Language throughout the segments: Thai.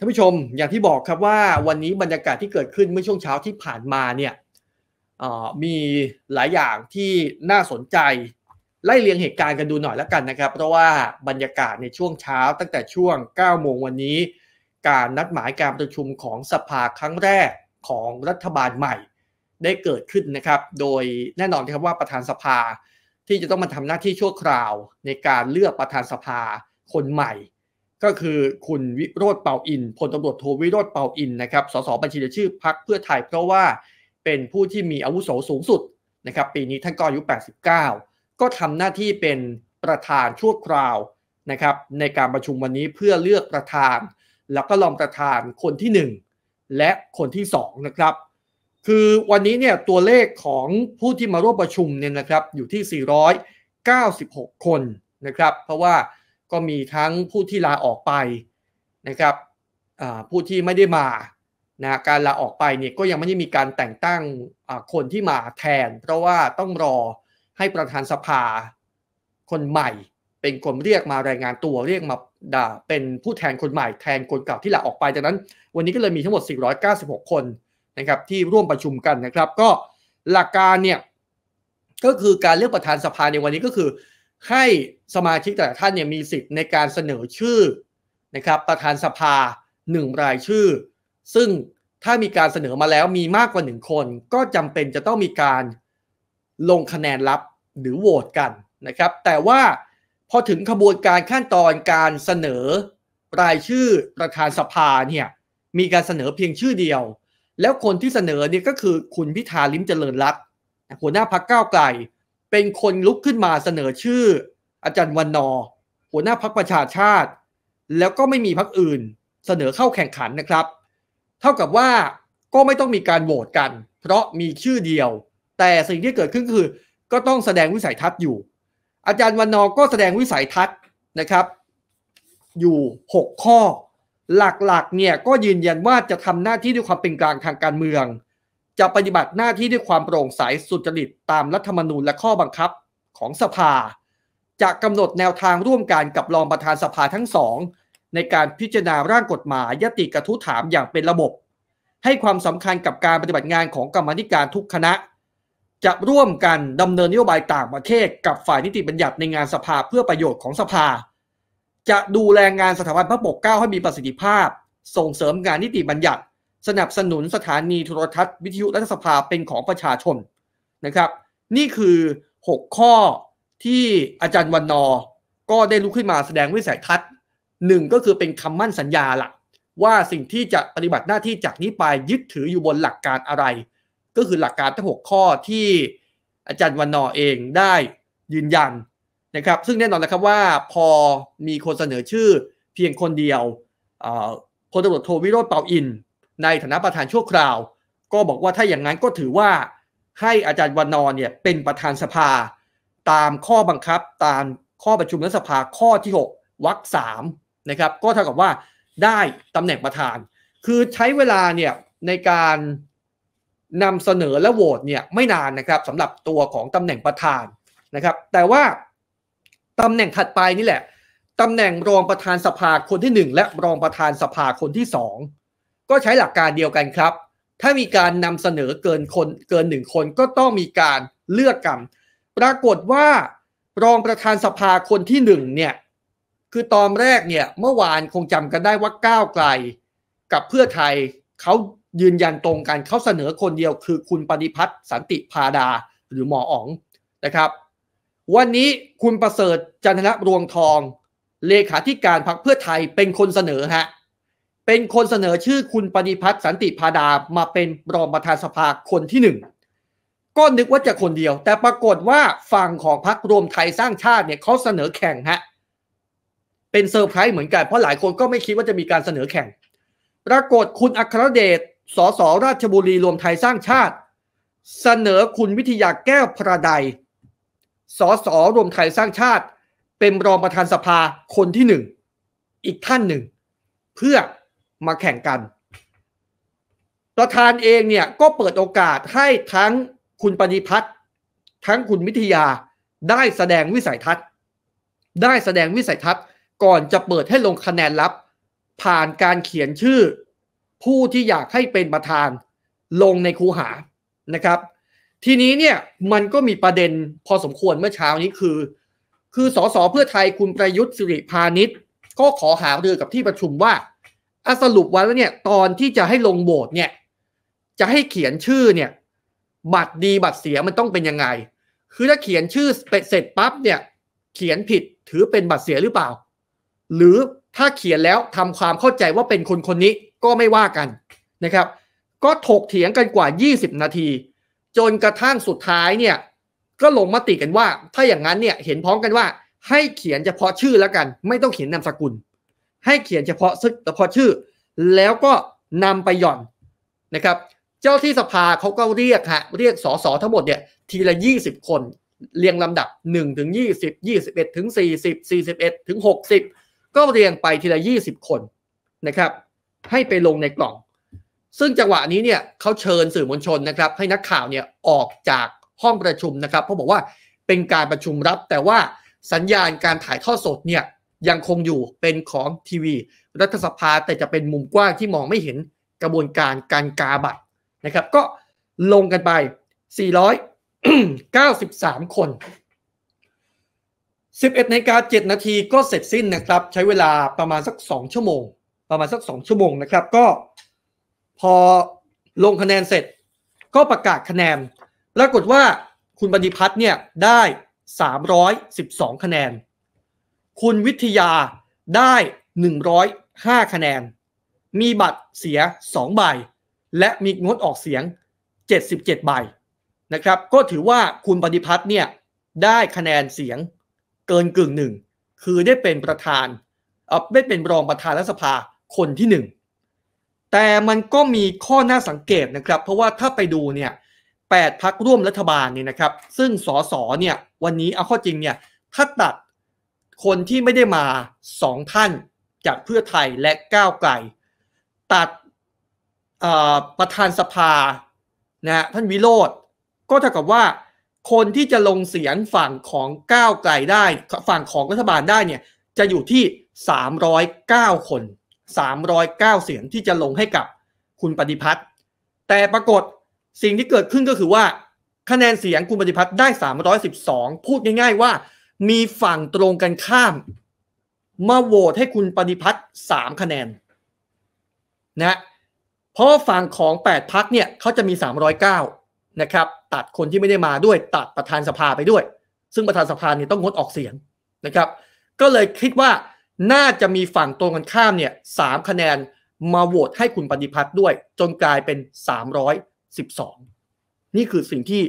ท่านผู้ชมอย่างที่บอกครับว่าวันนี้บรรยากาศที่เกิดขึ้นเมื่อช่วงเช้าที่ผ่านมาเนี่ยมีหลายอย่างที่น่าสนใจไล่เรียงเหตุการณ์กันดูหน่อยแล้วกันนะครับ เพราะว่าบรรยากาศในช่วงเช้าตั้งแต่ช่วง9โมงวันนี้ การนัดหมายการประชุมของสภาครั้งแรกของรัฐบาลใหม่ได้เกิดขึ้นนะครับ โดยแน่นอนครับว่าประธานสภาที่จะต้องมาทำหน้าที่ชั่วคราวในการเลือกประธานสภาคนใหม่ก็คือคุณวิโรธเป่าอินพลตำรวจโทวิโรธเป่าอินนะครับสสบัญชีรายชื่อพักเพื่อไทยเพราะว่าเป็นผู้ที่มีอาวุโสสูงสุดนะครับปีนี้ท่านก็อายุ 89 ก็ทำหน้าที่เป็นประธานชั่วคราวนะครับในการประชุมวันนี้เพื่อเลือกประธาน แล้วก็รองประธานคนที่ 1 และคนที่2นะครับคือวันนี้เนี่ยตัวเลขของผู้ที่มาร่วมประชุมเนี่ยนะครับอยู่ที่ 496 คนนะครับ เพราะว่าก็มีทั้งผู้ที่ลาออกไปนะครับผู้ที่ไม่ได้มานะการลาออกไปเนี่ยก็ยังไม่ได้มีการแต่งตั้งคนที่มาแทน เพราะว่าต้องรอให้ประธานสภาคนใหม่ เป็นคนเรียกมารายงานตัวเรียกมาเป็นผู้แทนคนใหม่ แทนคนเก่าที่ลาออกไปจากนั้นวันนี้ก็เลยมีทั้งหมด 496 คนนะครับ ที่ร่วมประชุมกันนะครับ ก็หลักการเนี่ยก็คือการเลือกประธานสภาในวันนี้ก็คือให้สมาชิกแต่ละท่านเนี่ยมีสิทธิ์ในการเสนอชื่อนะครับประธานสภาหนึ่งรายชื่อ ซึ่งถ้ามีการเสนอมาแล้วมีมากกว่าหนึ่งคน ก็จำเป็นจะต้องมีการลงคะแนนลับหรือโหวตกันนะครับแต่ว่าพอถึงขบวนการขั้นตอนการเสนอรายชื่อ ประธานสภาเนี่ยมีการเสนอเพียงชื่อเดียว แล้วคนที่เสนอเนี่ยก็คือคุณพิธาลิ้มเจริญรัตน์หัวหน้าพักเก้าไกลเป็นคนลุกขึ้นมาเสนอชื่อ อาจารย์วันนอหัวหน้าพักประชาชาติ แล้วก็ไม่มีพักอื่นเสนอเข้าแข่งขันนะครับ เท่ากับว่าก็ไม่ต้องมีการโหวตกันเพราะมีชื่อเดียว แต่สิ่งที่เกิดขึ้นคือ ก็ต้องแสดงวิสัยทัศน์อยู่ อาจารย์วันนอ ก็แสดงวิสัยทัศน์นะครับ อยู่ 6 ข้อ หลักๆเนี่ยก็ยืนยันว่าจะทำหน้าที่ด้วยความเป็นกลางทางการเมืองจะปฏิบัติหน้าที่ด้วยความโปร่งใสสุจริตตามรัฐธรรมนูญและข้อบังคับของสภา จะกำหนดแนวทางร่วมกันกับรองประธานสภาทั้งสองในการพิจารณาร่างกฎหมายยติกระทุถามอย่างเป็นระบบ ให้ความสำคัญกับการปฏิบัติงานของกรรมธิการทุกคณะ จะร่วมกันดำเนินนโยบายต่างประเทศ กับฝ่ายนิติบัญญัติในงานสภาเพื่อประโยชน์ของสภา จะดูแลงานสถาบันพระปกเกล้าให้มีประสิทธิภาพ ส่งเสริมงานนิติบัญญัติสนับสนุนสถานีโทรทัศน์วิทยุรัฐสภาเป็นของประชาชนนะครับ นี่คือ 6 ข้อที่อาจารย์วันนอก็ได้ลุกขึ้นมาแสดงวิสัยทัศน์หนึ่งก็คือเป็นคำมั่นสัญญาละว่าสิ่งที่จะปฏิบัติหน้าที่จากนี้ไปยึดถืออยู่บนหลักการอะไร ก็คือหลักการทั้งหกข้อที่อาจารย์วันนอเองได้ยืนยันนะครับซึ่งแน่นอนนะครับว่าพอมีคนเสนอชื่อเพียงคนเดียวพลตำรวจโทวิโรธเปาอินในฐานะประธานชั่วคราว ก็บอกว่าถ้าอย่างนั้นก็ถือว่าให้อาจารย์วันนอนเนี่ยเป็นประธานสภา ตามข้อบังคับตามข้อประชุมรัฐสภาข้อที่ 6วรรคสามนะครับก็เท่ากับว่าได้ตำแหน่งประธาน คือใช้เวลาเนี่ยในการนำเสนอและโหวตเนี่ยไม่นานนะครับสำหรับตัวของตำแหน่งประธานนะครับแต่ว่าตำแหน่งถัดไปนี่แหละตำแหน่งรองประธานสภาคนที่ 1 และรองประธานสภาคนที่ก็ใช้หลักการเดียวกันครับ ถ้ามีการนำเสนอเกินคนเกินหนึ่งคนก็ต้องมีการเลือกกันปรากฏว่ารองประธานสภาคนที่หนึ่งเนี่ยคือตอนแรกเนี่ยเมื่อวานคงจำกันได้ว่าก้าวไกลกับเพื่อไทย เขายืนยันตรงกันเขาเสนอคนเดียวคือคุณปฏิพัฒน์สันติพาดาหรือหมออ๋องนะครับ วันนี้คุณประเสริฐจันทรรวงทอง เลขาธิการพรรคเพื่อไทยเป็นคนเสนอฮะเป็นคนเสนอชื่อคุณปฏิพัฒน์สันติพาดามาเป็นรองประธานสภาคนที่หนึ่ง ก็นึกว่าจะคนเดียว แต่ปรากฏว่าฝั่งของพรรครวมไทยสร้างชาติเนี่ยเขาเสนอแข่งฮะเป็นเซอร์ไพรส์เหมือนกัน เพราะหลายคนก็ไม่คิดว่าจะมีการเสนอแข่ง ปรากฏคุณอัครเดชสสราชบุรีรวมไทยสร้างชาติ เสนอคุณวิทยาแก้วพระใดสสรวมไทยสร้างชาติ เป็นรองประธานสภาคนที่หนึ่งอีกท่านหนึ่งเพื่อมาแข่งกัน ประธานเองเนี่ยก็เปิดโอกาสให้ทั้งคุณปณิพัฒน์ทั้งคุณมิทยา ได้แสดงวิสัยทัศน์ ได้แสดงวิสัยทัศน์ก่อนจะเปิดให้ลงคะแนนลับ ผ่านการเขียนชื่อผู้ที่อยากให้เป็นประธานลงในคูหา นะครับ ทีนี้เนี่ยมันก็มีประเด็นพอสมควรเมื่อเช้านี้คือ คือสสเพื่อไทยคุณประยุทธ์สิริพาณิชย์ก็ขอหาเรือกับที่ประชุมว่าถ้าสรุปวันแล้วเนี่ยตอนที่จะให้ลงโหวตเนี่ยจะให้เขียนชื่อเนี่ยบัตรดีบัตรเสียมันต้องเป็นยังไงคือถ้าเขียนชื่อเสร็จปั๊บเนี่ยเขียนผิดถือเป็นบัตรเสียหรือเปล่า หรือถ้าเขียนแล้วทำความเข้าใจว่าเป็นคนคนนี้ก็ไม่ว่ากันนะครับ ก็ถกเถียงกันกว่า 20 นาที จนกระทั่งสุดท้ายเนี่ยก็ลงมติกันว่าถ้าอย่างนั้นเนี่ยเห็นพ้องกันว่าให้เขียนเฉพาะชื่อแล้วกัน ไม่ต้องเขียนนามสกุลให้เขียนเฉพาะซึงเฉพาะชื่อ แล้วก็นำไปหย่อนนะครับ เจ้าที่สภาเขาก็เรียกฮะเรียกสสทั้งหมดเนี่ยทีละ 20 คนเรียงลำดับ1ถึง20 21ถึง40 41ถึง60 ก็เรียงไปทีละ 20 คนนะครับ ให้ไปลงในกล่อง ซึ่งจังหวะนี้เนี่ยเขาเชิญสื่อมวลชนนะครับ ให้นักข่าวเนี่ยออกจากห้องประชุมนะครับเพราะบอกว่าเป็นการประชุมรับแต่ว่าสัญญาณการถ่ายทอดสดเนี่ยยังคงอยู่เป็นของทีวี รัฐสภาแต่จะเป็นมุมกว้างที่มองไม่เห็นกระบวนการการกาบัตรนะครับ ก็ลงกันไป 493 คน 11นาฬิกา7นาทีก็เสร็จสิ้นนะครับใช้เวลาประมาณสัก 2 ชั่วโมง ประมาณสัก 2 ชั่วโมงนะครับก็ พอลงคะแนนเสร็จ ก็ประกาศคะแนนปรากฏว่าคุณบัรดิพัฒน์เนี่ยได้ 312 คะแนนคุณ วิทยาได้ 105 คะแนน มีบัตรเสีย 2 ใบ และมีงดออกเสียง 77 ใบนะครับก็ถือว่าคุณ ปฏิพัฒน์เนี่ยได้คะแนนเสียงเกินกึ่งหนึ่งคือได้เป็นประธานเอไม่ เป็นรอง ประธานรัฐสภาคนที่หนึ่งแต่มันก็มีข้อน่าสังเกต นะครับ เพราะว่าถ้าไปดูเนี่ยแปดพักร่วมรัฐบาลเนี่ยนะครับ ซึ่งสสเนี่ยวันนี้เอาข้อจริงเนี่ยถ้าตัดคนที่ไม่ได้มาสองท่านจากเพื่อไทยและก้าวไกลตัดประธานสภานะท่านวิโรธก็เท่ากับว่าคนที่จะลงเสียงฝั่งของก้าวไกลได้ฝั่งของรัฐบาลได้เนี่ยจะอยู่ที่ 309 คน 309 เสียงที่จะลงให้กับคุณปฏิพัฒน์แต่ปรากฏสิ่งที่เกิดขึ้นก็คือว่าคะแนนเสียงคุณปฏิพัฒน์ได้ 312 พูดง่ายๆว่ามีฝั่งตรงกันข้าม มาโหวตให้คุณปฏิพัฒน์สามคะแนนนะ เพราะฝั่งของแปดพักเนี่ยเขาจะมีสามร้อยเก้านะครับตัดคนที่ไม่ได้มาด้วยตัดประธานสภาไปด้วย ซึ่งประธานสภาเนี่ยต้องงดออกเสียงนะครับ ก็เลยคิดว่า น่าจะมีฝั่งตรงกันข้ามเนี่ยสามคะแนนมาโหวตให้คุณปฏิพัฒน์ด้วยจนกลายเป็นสสามร้อยิบสองนี่คือสิ่งที่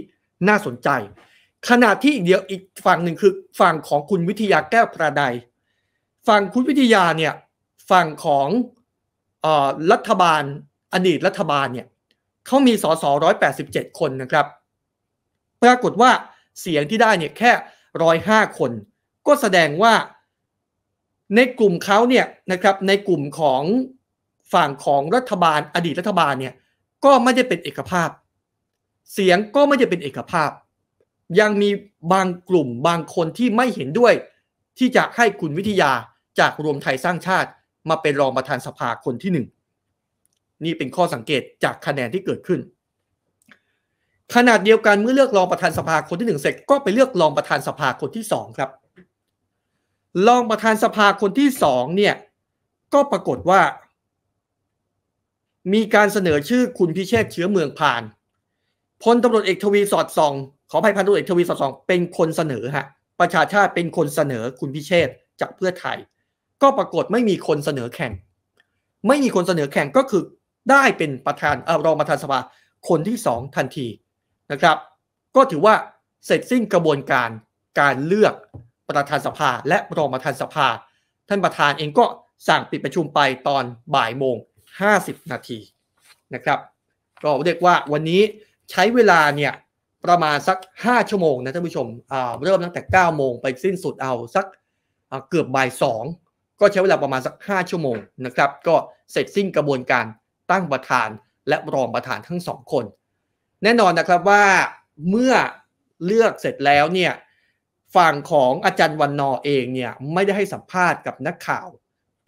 น่าสนใจขณะที่อีกเดียวอีกฝั่งหนึ่งคือฝั่งของคุณวิทยาแก้วประดัยฝั่งคุณวิทยาเนี่ยฝั่งของอรัฐบาลอดีตรัฐบาลเนี่ยเขามีสสร้อยแปดสิบเจ็ดคนนะครับปรากฏว่าเสียงที่ได้เนี่ยแค่ร้อยห้าคน ก็แสดงว่าในกลุ่มเขาเนี่ยนะครับในกลุ่มของฝั่งของรัฐบาลอดีตรัฐบาลเนี่ยก็ไม่ได้เป็นเอกภาพ เสียงก็ไม่ได้เป็นเอกภาพยังมีบางกลุ่มบางคนที่ไม่เห็นด้วย ที่จะให้คุณวิทยาจากรวมไทยสร้างชาติ มาเป็นรองประธานสภาคนที่หนึ่งนี่เป็นข้อสังเกตจากคะแนนที่เกิดขึ้น ขนาดเดียวกันเมื่อเลือกรองประธานสภาคนที่หนึ่งเสร็จก็ไปเลือกรองประธานสภาคนที่สองครับรองประธานสภาคนที่สองเนี่ยก็ปรากฏว่า มีการเสนอชื่อคุณพิเชษเชื้อเมืองผ่านพลตำรวจเอกทวีสอดส่องขอใภัยพันธุ์ตุเอกทวีสอดสองเป็นคนเสนอฮะ ประชาชาติเป็นคนเสนอคุณพิเชษจากเพื่อไทย ก็ปรากฏไม่มีคนเสนอแข่ง ไม่มีคนเสนอแข่งก็คือได้เป็นประธานเอารองประธานสภาคนที่สองทันทีนะครับ ก็ถือว่าเสร็จสิ้นกระบวนการการเลือกประธานสภาและรองประธานสภา ท่านประธานเองก็สั่งปิดประชุมไปตอนบ่ายโมง 50 นาทีนะครับก็เรียกว่าวันนี้ใช้เวลาเนี่ยประมาณสัก 5 ชั่วโมงนะท่านผู้ชม เริ่มตั้งแต่ 9 โมง ไปสิ้นสุดเอาสักเกือบบ่าย2ก็ใช้เวลาประมาณสัก 5 ชั่วโมงนะครับ ก็เสร็จสิ้นกระบวนการตั้งประธานและรองประธานทั้งสองคน แน่นอนนะครับว่าเมื่อเลือกเสร็จแล้วเนี่ย ฝั่งของอาจารย์วันนอเองเนี่ยไม่ได้ให้สัมภาษณ์กับนักข่าว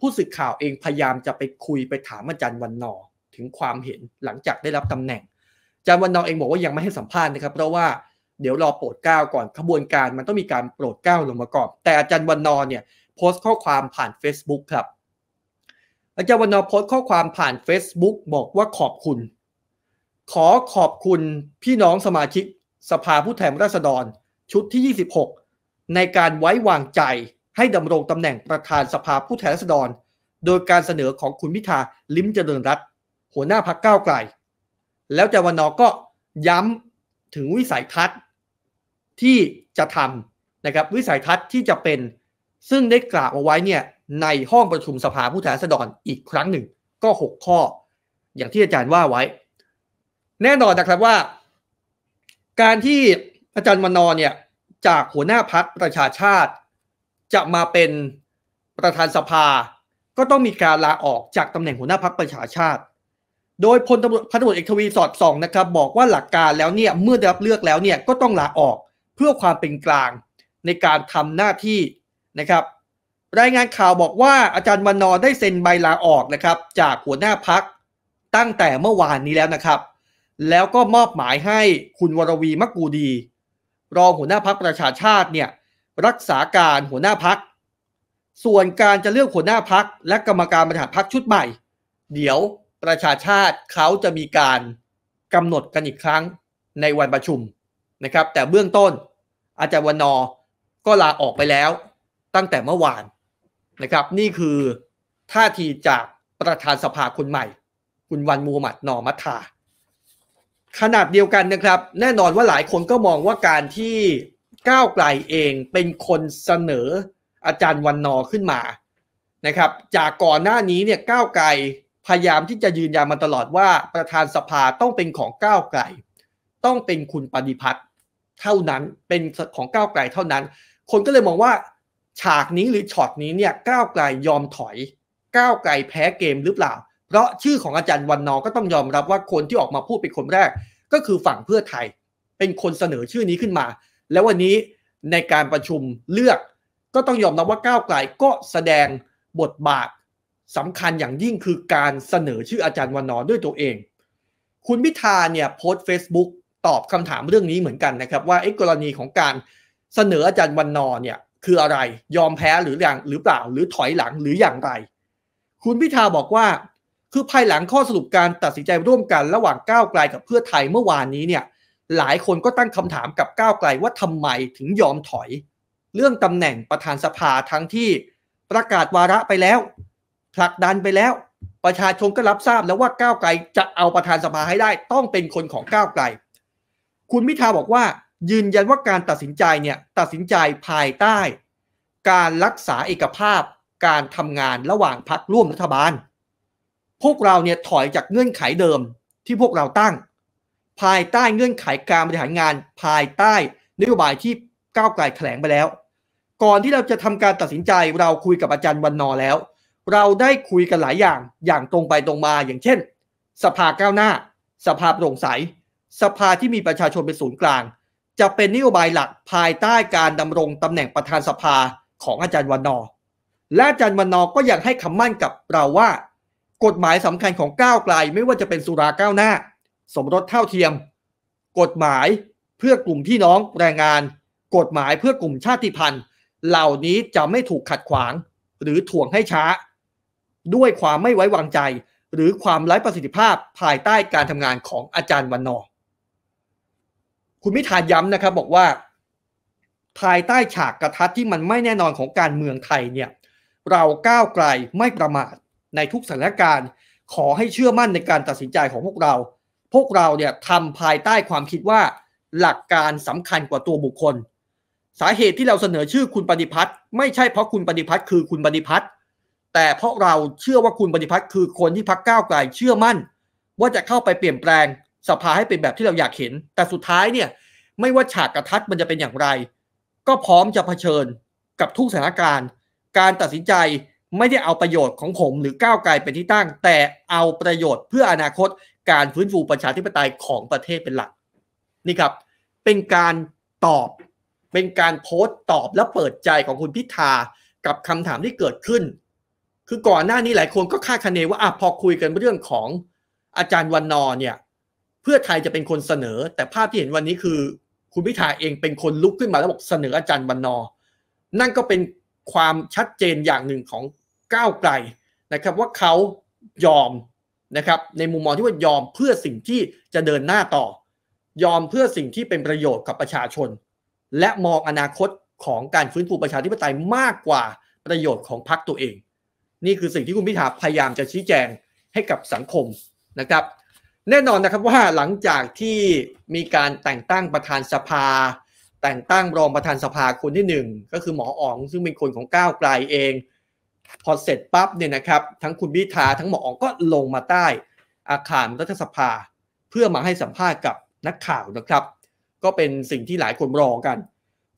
ผู้สื่อข่าวเองพยายามจะไปคุยไปถามอาจารย์วันนอถึงความเห็นหลังจากได้รับตำแหน่งจารย์วันนองเองบอกว่ายังไม่ให้สัมภาษณ์นะครับเพราะว่า เดี๋ยวรอโปรดเก้าก่อนขบวนการ มันต้องมีการโปรดเก้าลงมาก่อนแต่อาจารย์วันนอเนี่ยโพสต์ข้อความผ่าน Facebook ครับ อาจารย์วันนอโพสต์ข้อความผ่าน Facebook บอกว่าขอบคุณ ขอขอบคุณพี่น้องสมาชิก สภาผู้แทนราษฎร ชุดที่ 26 ในการไว้วางใจให้ดำรงตำแหน่งประธานสภาผู้แทนราษฎร โดยการเสนอของคุณพิธาลิ้มเจริญรัตหัวหน้าพักก้าวไกลแล้วจวนอก็ย้ำถึงวิสัยทัศน์ ที่จะทำนะครับวิสัยทัศน์ที่จะเป็นซึ่งได้กล่าวเอาไว้เนี่ยในห้องประชุมสภาผู้แทนราษฎรอีกครั้งหนึ่งก็ 6 ข้อ อย่างที่อาจารย์ว่าไว้ แน่นอนนะครับว่า การที่อาจารย์มนอเนี่ยจากหัวหน้าพักประชาชาติ จะมาเป็นประธานสภา ก็ต้องมีการลาออกจากตำแหน่งหัวหน้าพักประชาชาติโดยพลตำรวจพันตำรวจเอกทวีสอดส่องนะครับบอกว่าหลักการแล้วเนี่ยเมื่อได้รับเลือกแล้วเนี่ยก็ต้องลาออกเพื่อความเป็นกลางในการทำหน้าที่นะครับ รายงานข่าวบอกว่าอาจารย์วันนอได้เซ็นใบลาออกนะครับ จากหัวหน้าพักตั้งแต่เมื่อวานนี้แล้วนะครับ แล้วก็มอบหมายให้คุณวรวีมกูดี รองหัวหน้าพักประชาชาติเนี่ยรักษาการหัวหน้าพักส่วนการจะเลือกหัวหน้าพักและกรรมการบริหารพักชุดใหม่ เดี๋ยวประชาชาติเขาจะมีการกำหนดกันอีกครั้งในวันประชุมนะครับ แต่เบื้องต้นอาจารย์วันนอ ก็ลาออกไปแล้ว ตั้งแต่เมื่อวานนะครับนี่คือท่าทีจากประธานสภาคนใหม่ คุณวันมูฮัมหมัดนอมัทาขนาดเดียวกันนะครับ แน่นอนว่าหลายคนก็มองว่าการที่ก้าวไกลเองเป็นคนเสนออาจารย์วันนอขึ้นมานะครับจากก่อนหน้านี้เนี่ยก้าวไกลพยายามที่จะยืนยันมาตลอดว่าประธานสภาต้องเป็นของก้าวไกล ต้องเป็นคุณปฏิพัฒน์เท่านั้นเป็นของก้าวไกลเท่านั้น คนก็เลยมองว่าฉากนี้หรือช็อตนี้เนี่ยก้าวไกลยอมถอยก้าวไกลแพ้เกมหรือเปล่า เพราะชื่อของอาจารย์วันนอก็ต้องยอมรับว่าคนที่ออกมาพูดเป็นคนแรกก็คือฝั่งเพื่อไทย เป็นคนเสนอชื่อนี้ขึ้นมา แล้ววันนี้ในการประชุมเลือก ก็ต้องยอมรับว่าก้าวไกลก็แสดงบทบาทสำคัญอย่างยิ่งคือการเสนอชื่ออาจารย์วันนอด้วยตัวเอง คุณพิธาเนี่ยโพสต์ Facebook ตอบคำถามเรื่องนี้เหมือนกันนะครับ ว่าไอ้กรณีของการเสนออาจารย์วันนอเนี่ยคืออะไรยอมแพ้หรืออย่างหรือเปล่าหรือถอยหลังหรืออย่างไร คุณพิธาบอกว่าคือภายหลังข้อสรุปการตัดสินใจร่วมกันระหว่างก้าวไกล กับเพื่อไทยเมื่อวานนี้เนี่ยหลายคนก็ตั้งคำถามกับก้าวไกลว่าทำไมถึงยอมถอย เรื่องตำแหน่งประธานสภาทั้งที่ประกาศวาระไปแล้วผลักดันไปแล้วประชาชนก็รับทราบแล้วว่าก้าวไกลจะเอาประธานสภาให้ได้ต้องเป็นคนของก้าวไกล คุณมิทาบอกว่า ยืนยันว่าการตัดสินใจเนี่ยตัดสินใจภายใต้ การรักษาเอกภาพ การทำงานระหว่างพักร่วมรัฐบาล พวกเราเนี่ยถอยจากเงื่อนไขเดิมที่พวกเราตั้ง ภายใต้เงื่อนไขการบริหารงานภายใต้นโยบายที่ก้าวไกลแถลงไปแล้ว ก่อนที่เราจะทำการตัดสินใจเราคุยกับอาจารย์วันนอแล้วเราได้คุยกันหลายอย่างอย่างตรงไปตรงมาอย่างเช่น สภาก้าวหน้า สภาโปร่งใส สภาที่มีประชาชนเป็นศูนย์กลาง จะเป็นนโยบายหลักภายใต้การดำรงตำแหน่งประธานสภาของอาจารย์วันนอและอาจารย์วันนอ ก็ยังให้คำมั่นกับเราว่า กฎหมายสำคัญของก้าวไกลไม่ว่าจะเป็นสุราก้าวหน้า สมรสเท่าเทียม กฎหมายเพื่อกลุ่มพี่น้องแรงงาน กฎหมายเพื่อกลุ่มชาติพันธุ์ เหล่านี้จะไม่ถูกขัดขวางหรือถ่วงให้ช้าด้วยความไม่ไว้วางใจ หรือความไร้ประสิทธิภาพภายใต้การทำงานของอาจารย์วันนอคุณมิถาย้ำนะครับบอกว่า ภายใต้ฉากกระทัดที่มันไม่แน่นอนของการเมืองไทยเนี่ยเราก้าวไกลไม่ประมาทในทุกสถานการณ์ขอให้เชื่อมั่นในการตัดสินใจของพวกเรา พวกเราเนี่ยทำภายใต้ความคิดว่าหลักการสำคัญกว่าตัวบุคคล สาเหตุที่เราเสนอชื่อคุณปฏิพัฒน์ไม่ใช่เพราะคุณปฏิพัฒน์คือคุณปฏิพัฒน์แต่เพราะเราเชื่อว่าคุณปฏิพัฒน์คือคนที่พักก้าวไกลเชื่อมั่น ว่าจะเข้าไปเปลี่ยนแปลงสภาให้เป็นแบบที่เราอยากเห็น แต่สุดท้ายเนี่ยไม่ว่าฉากกระทัดมันจะเป็นอย่างไร ก็พร้อมจะเผชิญกับทุกสถานการณ์ การตัดสินใจไม่ได้เอาประโยชน์ของผม หรือก้าวไกลเป็นที่ตั้ง แต่เอาประโยชน์เพื่ออนาคต การฟื้นฟูประชาธิปไตยของประเทศเป็นหลักนี่ครับเป็นการตอบเป็นการโพสต์ตอบและเปิดใจของคุณพิธากับคำถามที่เกิดขึ้นคือก่อนหน้านี้หลายคนก็คาดคะเนว่าอ่ะพอคุยกันเรื่องของอาจารย์วันนอเนี่ยเพื่อไทยจะเป็นคนเสนอ แต่ภาพที่เห็นวันนี้คือ คุณพิธาเองเป็นคนลุกขึ้นมาแล้วบอกเสนออาจารย์วันนอ นั่นก็เป็นความชัดเจนอย่างหนึ่งของก้าวไกลนะครับว่าเขายอมนะครับในมุมมองที่ว่ายอมเพื่อสิ่งที่จะเดินหน้าต่อ ยอมเพื่อสิ่งที่เป็นประโยชน์กับประชาชน และมองอนาคตของการฟื้นฟูประชาธิปไตยมากกว่าประโยชน์ของพรรคตัวเองนี่คือสิ่งที่คุณพิธาพยายามจะชี้แจงให้กับสังคมนะครับ แน่นอนนะครับว่าหลังจากที่มีการแต่งตั้งประธานสภา แต่งตั้งรองประธานสภาคนที่1ก็คือหมออ๋องซึ่งเป็นคนของก้าวไกลเองพอเสร็จปั๊บเนี่ยนะครับ ทั้งคุณพิธาทั้งหมออ๋องก็ลงมาใต้อาคารรัฐสภา เพื่อมาให้สัมภาษณ์กับนักข่าวนะครับ ก็เป็นสิ่งที่หลายคนรอกัน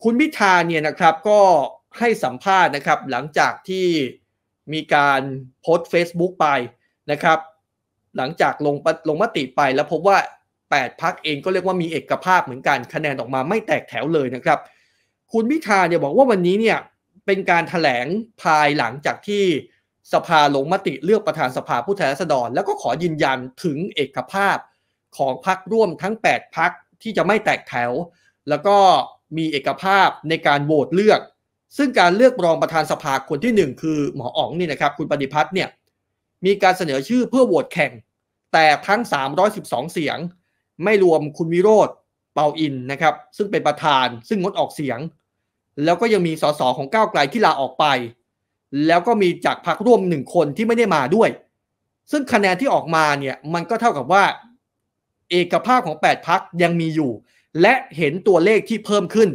คุณพิธาเนี่ยนะครับก็ให้สัมภาษณ์นะครับ หลังจากที่มีการโพสต์ Facebook ไปนะครับ หลังจากลงลงมติไปแล้วพบว่า 8 พักเองก็เรียกว่ามีเอกภาพเหมือนกัน คะแนนออกมาไม่แตกแถวเลยนะครับ คุณพิธาเนี่ยบอกว่าวันนี้เนี่ยเป็นการถแถลงภายหลังจากที่สภาลงมติเลือกประธานสภาผู้แทนราษฎร แล้วก็ขอยืนยันถึงเอกภาพของพักร่วมทั้ง 8 พักที่จะไม่แตกแถว แล้วก็มีเอกภาพในการโหวตเลือกซึ่งการเลือกรองประธานสภาคนที่ 1 คือหมออ๋องนี่นะครับคุณปฏิพัฒน์เนี่ยมีการเสนอชื่อเพื่อโหวตแข่งแต่ทั้ง 312 เสียง ไม่รวมคุณวิโรธเปาอินนะครับซึ่งเป็นประธานซึ่งงดออกเสียง แล้วก็ยังมีสสของก้าวไกลที่ลาออกไป แล้วก็มีจากพรรคร่วมหนึ่งคนที่ไม่ได้มาด้วย ซึ่งคะแนนที่ออกมาเนี่ยมันก็เท่ากับว่าเอกภาพของ 8 พักยังมีอยู่ และเห็นตัวเลขที่เพิ่มขึ้น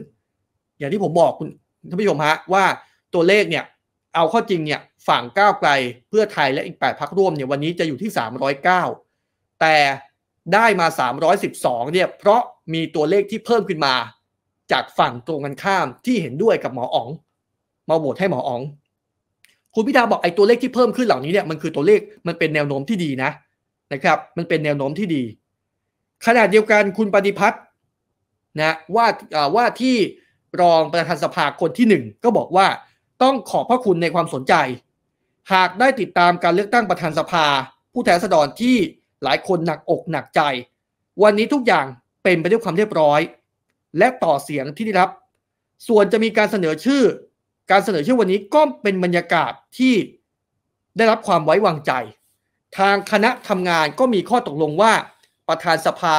อย่างที่ผมบอกคุณท่านผู้ชมฮะว่าตัวเลขเนี่ยเอาข้อจริงเนี่ยฝั่งก้าวไกลเพื่อไทยและอีก 8พักร่วมเนี่ยวันนี้จะอยู่ที่309แต่ได้มา 312เนี่ย เพราะมีตัวเลขที่เพิ่มขึ้นมา จากฝั่งตรงกันข้ามที่เห็นด้วยกับหมออ๋อง มาโหวตให้หมออ๋อง คุณพิธาบอกไอ้ตัวเลขที่เพิ่มขึ้นเหล่านี้เนี่ยมันคือตัวเลขมันเป็นแนวโน้มที่ดีนะ นะครับ มันเป็นแนวโน้มที่ดีขณะเดียวกันคุณปฏิพัฒน์นะว่าว่าที่รองประธานสภาคนที่หนึ่งก็บอกว่าต้องขอบพระคุณในความสนใจ หากได้ติดตามการเลือกตั้งประธานสภา ผู้แทนสาษฎรที่หลายคนหนักอกหนักใจ วันนี้ทุกอย่างเป็นไปด้วยความเรียบร้อย และต่อเสียงที่ได้รับ ส่วนจะมีการเสนอชื่อ การเสนอชื่อวันนี้ก็เป็นบรรยากาศที่ได้รับความไว้วางใจ ทางคณะทำงานก็มีข้อตกลงว่า ประธานสภา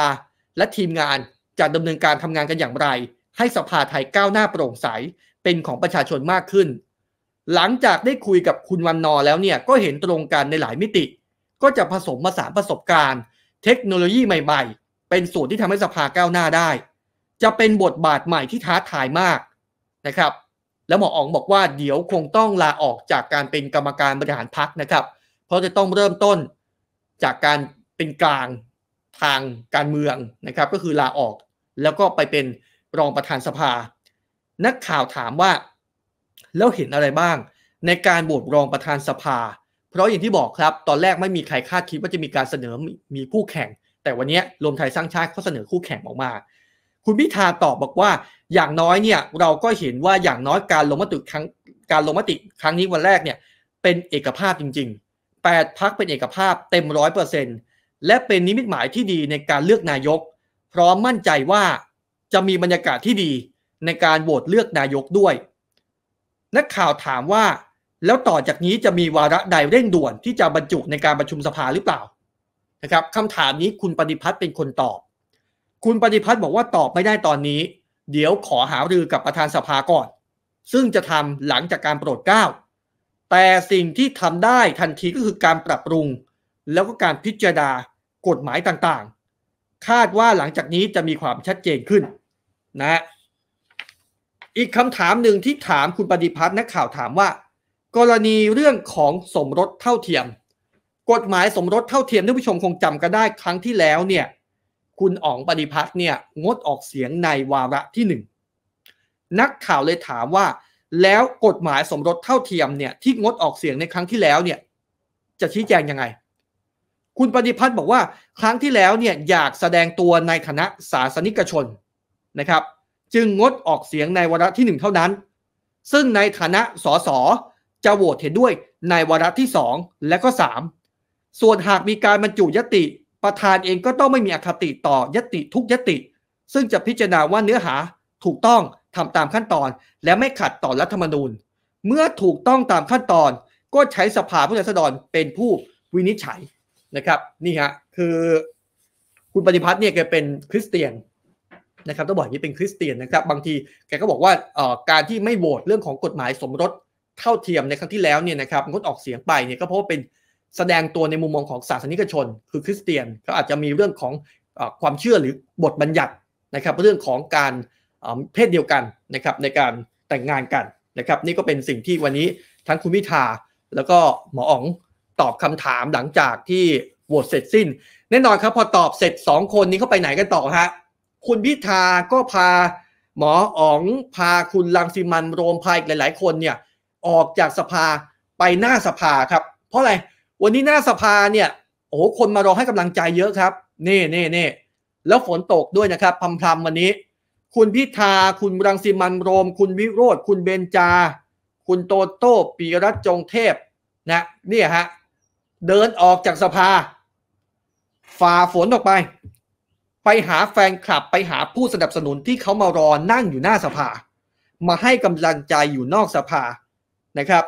และทีมงานจะดำเนินการทำงานกันอย่างไรให้สภาไทยก้าวหน้าโปร่งใสเป็นของประชาชนมากขึ้น หลังจากได้คุยกับคุณวันนอแล้วเนี่ยก็เห็นตรงกันในหลายมิติ ก็จะผสมผสานประสบการณ์ เทคโนโลยีใหม่ ๆ เป็นส่วนที่ทำให้สภาก้าวหน้าได้ จะเป็นบทบาทใหม่ที่ท้าทายมากนะครับ แล้วหมออ๋องบอกว่า เดี๋ยวคงต้องลาออกจากการเป็นกรรมการบริหารพักนะครับ เพราะจะต้องเริ่มต้นจากการเป็นกลางทางการเมืองนะครับก็คือลาออกแล้วก็ไปเป็นรองประธานสภา นักข่าวถามว่าแล้วเห็นอะไรบ้างในการโหวตรองประธานสภา เพราะอย่างที่บอกครับตอนแรกไม่มีใครคาดคิดว่าจะมีการเสนอมีคู่แข่ง แต่วันนี้รวมไทยสร้างชาติเขาเสนอคู่แข่งออกมา คุณพิธาตอบบอกว่า อย่างน้อยเนี่ยเราก็เห็นว่าอย่างน้อยการลงมติครั้งการลงมติครั้งนี้วันแรกเนี่ยเป็นเอกภาพจริงๆ8พักเป็นเอกภาพเต็มร้อยเปอร์เซ็นต์และเป็นนิมิตหมายที่ดีในการเลือกนายกพร้อมมั่นใจว่าจะมีบรรยากาศที่ดีในการโหวตเลือกนายกด้วย นักข่าวถามว่าแล้วต่อจากนี้จะมีวาระใดเร่งด่วนที่จะบรรจุในการประชุมสภาหรือเปล่านะครับคำถามนี้คุณปฏิพัฒน์เป็นคนตอบ คุณปฏิพัฒน์บอกว่าตอบไม่ได้ตอนนี้ เดี๋ยวขอหารือกับประธานสภาก่อน ซึ่งจะทำหลังจากการโปรดเกล้า แต่สิ่งที่ทำได้ทันทีก็คือการปรับปรุง แล้วก็การพิจารณากฎหมายต่างๆ คาดว่าหลังจากนี้จะมีความชัดเจนขึ้นนะฮะอีกคำถามหนึ่งที่ถามคุณปฏิพัฒน์นักข่าวถามว่า กรณีเรื่องของสมรสเท่าเทียม กฎหมายสมรสเท่าเทียมท่านผู้ชมคงจำกันได้ ครั้งที่แล้วเนี่ยคุณอ๋องปฏิพัฒน์เนี่ยงดออกเสียงในวาระที่หนึ่งนักข่าวเลยถามว่า แล้วกฎหมายสมรสเท่าเทียมเนี่ยที่งดออกเสียงในครั้งที่แล้วเนี่ยจะชี้แจงยังไง คุณปฏิพัฒน์บอกว่า ครั้งที่แล้วเนี่ยอยากแสดงตัวในฐานะศาสนิกชนนะครับจึงงดออกเสียงในวาระที่ 1 เท่านั้น ซึ่งในฐานะสสจะโหวตเห็นด้วยในวาระที่ 2 และก็ 3 ส่วนหากมีการบรรจุยติประธานเองก็ต้องไม่มีอคติต่อยติทุกยติ ซึ่งจะพิจารณาว่าเนื้อหาถูกต้องทำตามขั้นตอน และไม่ขัดต่อรัฐธรรมนูญ เมื่อถูกต้องตามขั้นตอน ก็ใช้สภาผู้แทนราษฎรเป็นผู้วินิจฉัยนะครับนี่ฮะคือคุณปฏิพัฒน์เนี่ยแกเป็นคริสเตียนนะครับต้องบอกนี้เป็นคริสเตียนนะครับ บางทีแกก็บอกว่า การที่ไม่โหวตเรื่องของกฎหมายสมรสเท่าเทียมในครั้งที่แล้วเนี่ยนะครับงดออกเสียงไปเนี่ยก็เพราะเป็นแสดงตัวในมุมมองของศาสนิกชน คือคริสเตียน ก็อาจจะมีเรื่องของอความเชื่อหรือบทบัญญัตินะครับ เรื่องของการเพศเดียวกันนะครับในการแต่งงานกันนะครับ นี่ก็เป็นสิ่งที่วันนี้ทั้งคุณพิธา แล้วก็หมออ๋องตอบคำถามหลังจากที่โหวตเสร็จสิ้น แน่นอนครับพอตอบเสร็จ 2 คนนี้เข้าไปไหนกันต่อฮะคุณพิธาก็พาหมออ๋องพาคุณลังสิมันโรมพายกหลาย ๆ คนเนี่ย ออกจากสภาไปหน้าสภาครับ เพราะอะไรวันนี้หน้าสภาเนี่ยโอ้โหคนมารอให้กำลังใจเยอะครับเน่เน่เน่แล้วฝนตกด้วยนะครับพรำวันนี้ คุณพิธาคุณรังสิมันโรม คุณวิโรธคุณเบนจา คุณโตโต้ปีรัตจงเทพนะ เนี่ยฮะเดินออกจากสภาฝ่าฝนออกไปไปหาแฟนคลับไปหาผู้สนับสนุนที่เขามารอนั่งอยู่หน้าสภา มาให้กำลังใจอยู่นอกสภานะครับ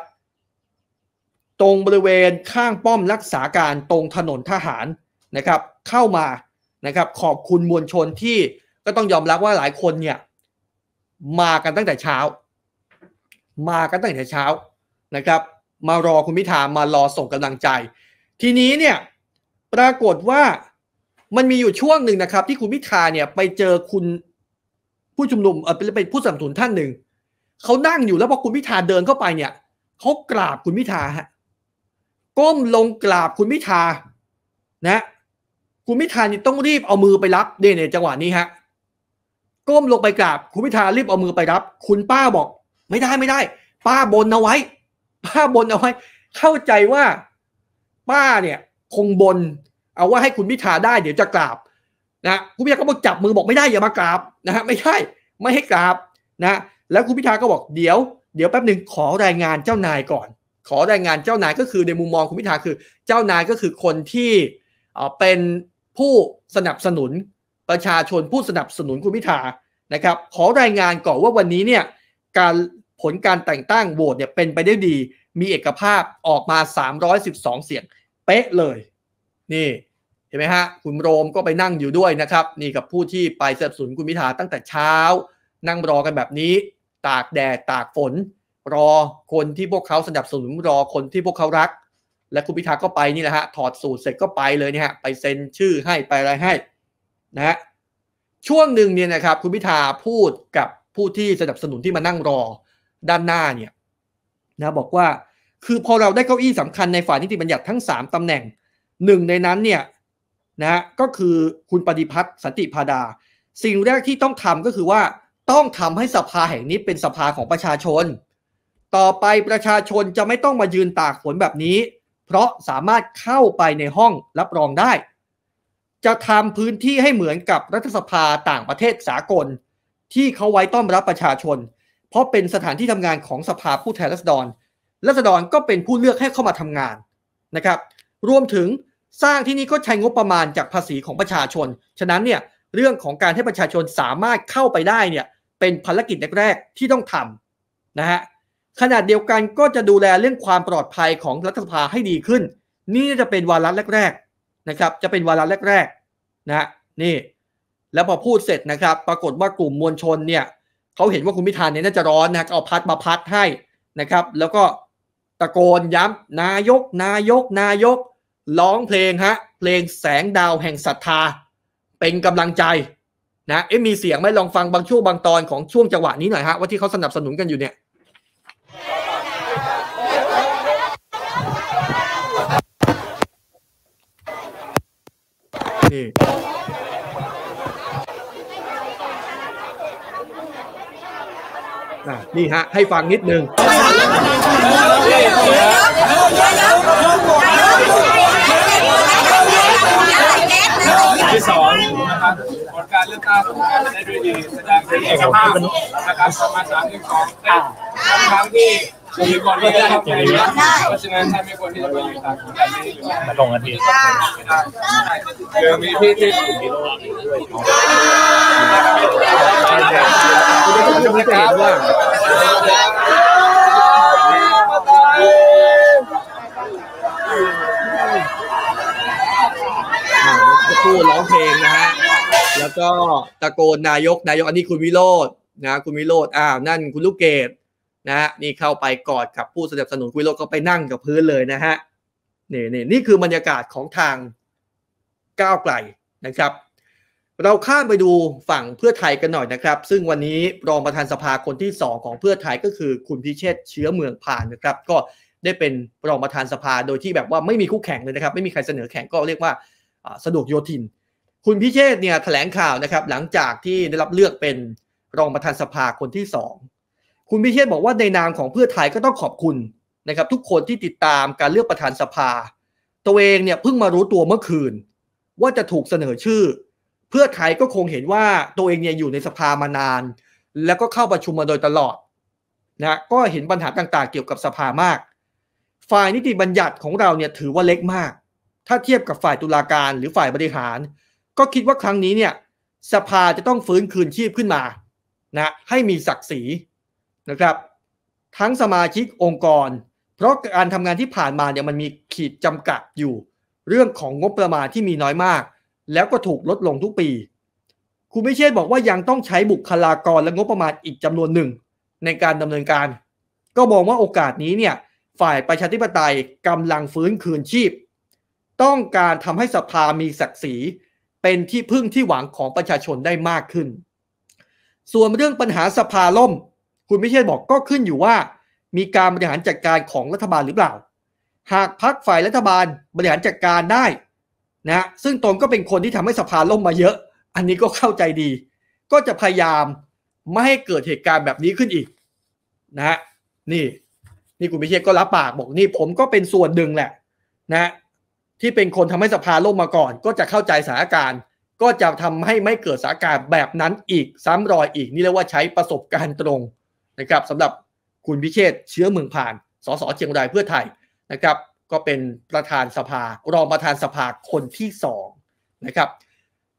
ตรงบริเวณข้างป้อมรักษาการตรงถนนทหารนะครับเข้ามานะครับ ขอบคุณมวลชนที่ก็ต้องยอมรับว่าหลายคนเนี่ยมากันตั้งแต่เช้า มากันตั้งแต่เช้านะครับ มารอคุณพิธามารอส่งกำลังใจ ทีนี้เนี่ยปรากฏว่ามันมีอยู่ช่วงหนึ่งนะครับ ที่คุณพิธาเนี่ยไปเจอคุณผู้ชุมนุมเออเป็นผู้สนับสนุนท่านหนึ่งเขานั่งอยู่แล้วพอคุณพิธาเดินเข้าไปเนี่ยเขากราบคุณพิธาฮะก้มลงกราบคุณพิธานะ คุณพิธานี่ต้องรีบเอามือไปรับเนี่ยจังหวะนี้ฮะก้มลงไปกราบ คุณพิธารีบเอามือไปรับ คุณป้าบอก ไม่ได้ไม่ได้ป้าบนเอาไว้ป้าบนเอาไว้ เข้าใจว่า ป้าเนี่ย คงบนเอาว่าให้คุณพิธาได้เดี๋ยวจะกราบนะคุณพิธาก็บอกจับมือบอกไม่ได้อย่ามากราบนะฮะไม่ใช่ไม่ให้กราบนะแล้วคุณพิธาก็บอกเดี๋ยวเดี๋ยวแป๊บหนึ่งขอรายงานเจ้านายก่อน ขอรายงานเจ้านายก็คือในมุมมองคุณพิธาคือ เจ้านายก็คือคนที่เป็นผู้สนับสนุนประชาชนผู้สนับสนุนคุณพิธานะครับ ขอรายงานก่อนว่าวันนี้เนี่ยการผลการแต่งตั้งโหวตเนี่ยเป็นไปได้ดี มีเอกภาพออกมา312เสียงเป๊ะเลยนี่เห็นไหมฮะคุณโรมก็ไปนั่งอยู่ด้วยนะครับนี่กับผู้ที่ไปสนับสนุนคุณพิธาตั้งแต่เช้า นั่งรอกันแบบนี้ ตากแดดตากฝนรอคนที่พวกเขาสนับสนุนรอคนที่พวกเขารัก และคุณพิธาก็ไปนี่แหละฮะถอดสูตรเสร็จก็ไปเลยเนี่ยฮะไปเซ็นชื่อให้ไปอะไรให้นะฮะช่วงหนึ่งเนี่ยนะครับคุณพิธาพูดกับผู้ที่สนับสนุนที่มานั่งรอด้านหน้าเนี่ยนะบอกว่าคือพอเราได้เก้าอี้สำคัญในฝ่ายนิติบัญญัติทั้ง 3 ตำแหน่งหนึ่งในนั้นเนี่ยนะฮะก็คือคุณปฏิพัฒน์สันติพาดา สิ่งแรกที่ต้องทำก็คือว่าต้องทำให้สภาแห่งนี้เป็นสภาของประชาชน ต่อไปประชาชนจะไม่ต้องมายืนตากฝนแบบนี้ เพราะสามารถเข้าไปในห้องรับรองได้ จะทำพื้นที่ให้เหมือนกับรัฐสภาต่างประเทศสากล ที่เขาไว้ต้อนรับประชาชน เพราะเป็นสถานที่ทำงานของสภาผู้แทนรัษฎรรัษฎรก็เป็นผู้เลือกให้เข้ามาทำงานนะครับรวมถึงสร้างที่นี่ก็ใช้งบประมาณจากภาษีของประชาชน ฉะนั้นเนี่ยเรื่องของการให้ประชาชนสามารถเข้าไปได้เนี่ยเป็นภารกิจแรก ๆ ที่ต้องทำนะฮะขณะเดียวกันก็จะดูแลเรื่องความปลอดภัยของรัฐสภาให้ดีขึ้น นี่จะเป็นวาระแรกๆนะครับจะเป็นวาระแรกๆนะฮะนี่แล้วพอพูดเสร็จนะครับ ปรากฏว่ากลุ่มมวลชนเนี่ยเขาเห็นว่าคุณพิธานเนี่ยน่าจะร้อนนะก็เอาพัดมาพัดให้นะครับแล้วก็ตะโกนย้ำนายก นายก นายกร้องเพลงฮะ เพลงแสงดาวแห่งศรัทธาเป็นกำลังใจนะเอ๊มีเสียงไหมลองฟังบางช่วงบางตอนของช่วงจังหวะนี้หน่อยฮะว่าที่เขาสนับสนุนกันอยู่เนี่ยนี่นี่ฮะให้ฟังนิดนึงที่สองนะครับผลการเลือกตั้งได้ด้วยดีแสดงถึงเอกภาพนะครับสมาสามที่สองได้ครั้งที่มีคนที่ได้ทำใจเพราะฉะนั้นถ้ามีคนที่จะไปอยู่ต่างประเทศมรือาลงกันดีคือมีพี่ที่ด้วยครับพู่ร้องเพลงนะฮะ แล้วก็ตะโกนนายก นายกอันนี้คุณวิโรจน์นะคุณวิโรจน์อ้าวนั่นคุณลูกเกดนะฮะนี่เข้าไปกอดกับผู้สนับสนุนคุณวิโรจน์ก็ไปนั่งกับพื้นเลยนะฮะนี่นี่นี่คือบรรยากาศของทางก้าวไกลนะครับ เราข้ามไปดูฝั่งเพื่อไทยกันหน่อยนะครับ ซึ่งวันนี้รองประธานสภาคนที่ 2 ของเพื่อไทยก็คือคุณพิเชษเชื้อเมืองผ่านนะครับ ก็ได้เป็นรองประธานสภาโดยที่แบบว่าไม่มีคู่แข่งเลยนะครับ ไม่มีใครเสนอแข่งก็เรียกว่าสะดวกโยธินคุณพิเชษเนี่ยแถลงข่าวนะครับหลังจากที่ได้รับเลือกเป็นรองประธานสภาคนที่สองคุณพิเชษบอกว่าในนามของเพื่อไทยก็ต้องขอบคุณนะครับทุกคนที่ติดตามการเลือกประธานสภา ตัวเองเนี่ยเพิ่งมารู้ตัวเมื่อคืน ว่าจะถูกเสนอชื่อ เพื่อไทยก็คงเห็นว่าตัวเองเนี่ยอยู่ในสภามานาน แล้วก็เข้าประชุมมาโดยตลอดนะก็เห็นปัญหาต่างๆ เกี่ยวกับสภามากฝ่ายนิติบัญญัติของเราเนี่ยถือว่าเล็กมากถ้าเทียบกับฝ่ายตุลาการหรือฝ่ายบริหาร ก็คิดว่าครั้งนี้เนี่ยสภาจะต้องฟื้นคืนชีพขึ้นมานะให้มีศักดิ์ศรีนะครับ ทั้งสมาชิกองค์กร เพราะการทำงานที่ผ่านมาเนี่ยมันมีขีดจำกัดอยู่ เรื่องของงบประมาณที่มีน้อยมาก แล้วก็ถูกลดลงทุกปีคุณไม่เช่บอกว่ายังต้องใช้บุคลากรและงบประมาณอีกจำนวนหนึ่ง ในการดำเนินการ ก็มองว่าโอกาสนี้เนี่ยฝ่ายประชาธิปไตยกำลังฟื้นคืนชีพต้องการทำให้สภามีศักดิ์ศรีเป็นที่พึ่งที่หวังของประชาชนได้มากขึ้น ส่วนเรื่องปัญหาสภาล่ม คุณพิเชษบอกก็ขึ้นอยู่ว่า มีการบริหารจัดการของรัฐบาลหรือเปล่า หากพักฝ่ายรัฐบาลบริหารจัดการได้ นะ ซึ่งตนก็เป็นคนที่ทำให้สภาล่มมาเยอะ อันนี้ก็เข้าใจดี ก็จะพยายามไม่ให้เกิดเหตุการณ์แบบนี้ขึ้นอีก นะ นี่ นี่คุณพิเชษก็รับปากบอกนี่ผมก็เป็นส่วนหนึ่งแหละ นะที่เป็นคนทำให้สภาล่มมาก่อน ก็จะเข้าใจสถานการณ์ก็จะทำให้ไม่เกิดสถานการณ์แบบนั้นอีกซ้ำรอยอีกนี่เรียกว่าใช้ประสบการณ์ตรงนะครับสำหรับคุณพิเชษเชื้อเมืองผ่านสสเชียงรายเพื่อไทยนะครับ ก็เป็นประธานสภารองประธานสภาคนที่2นะครับ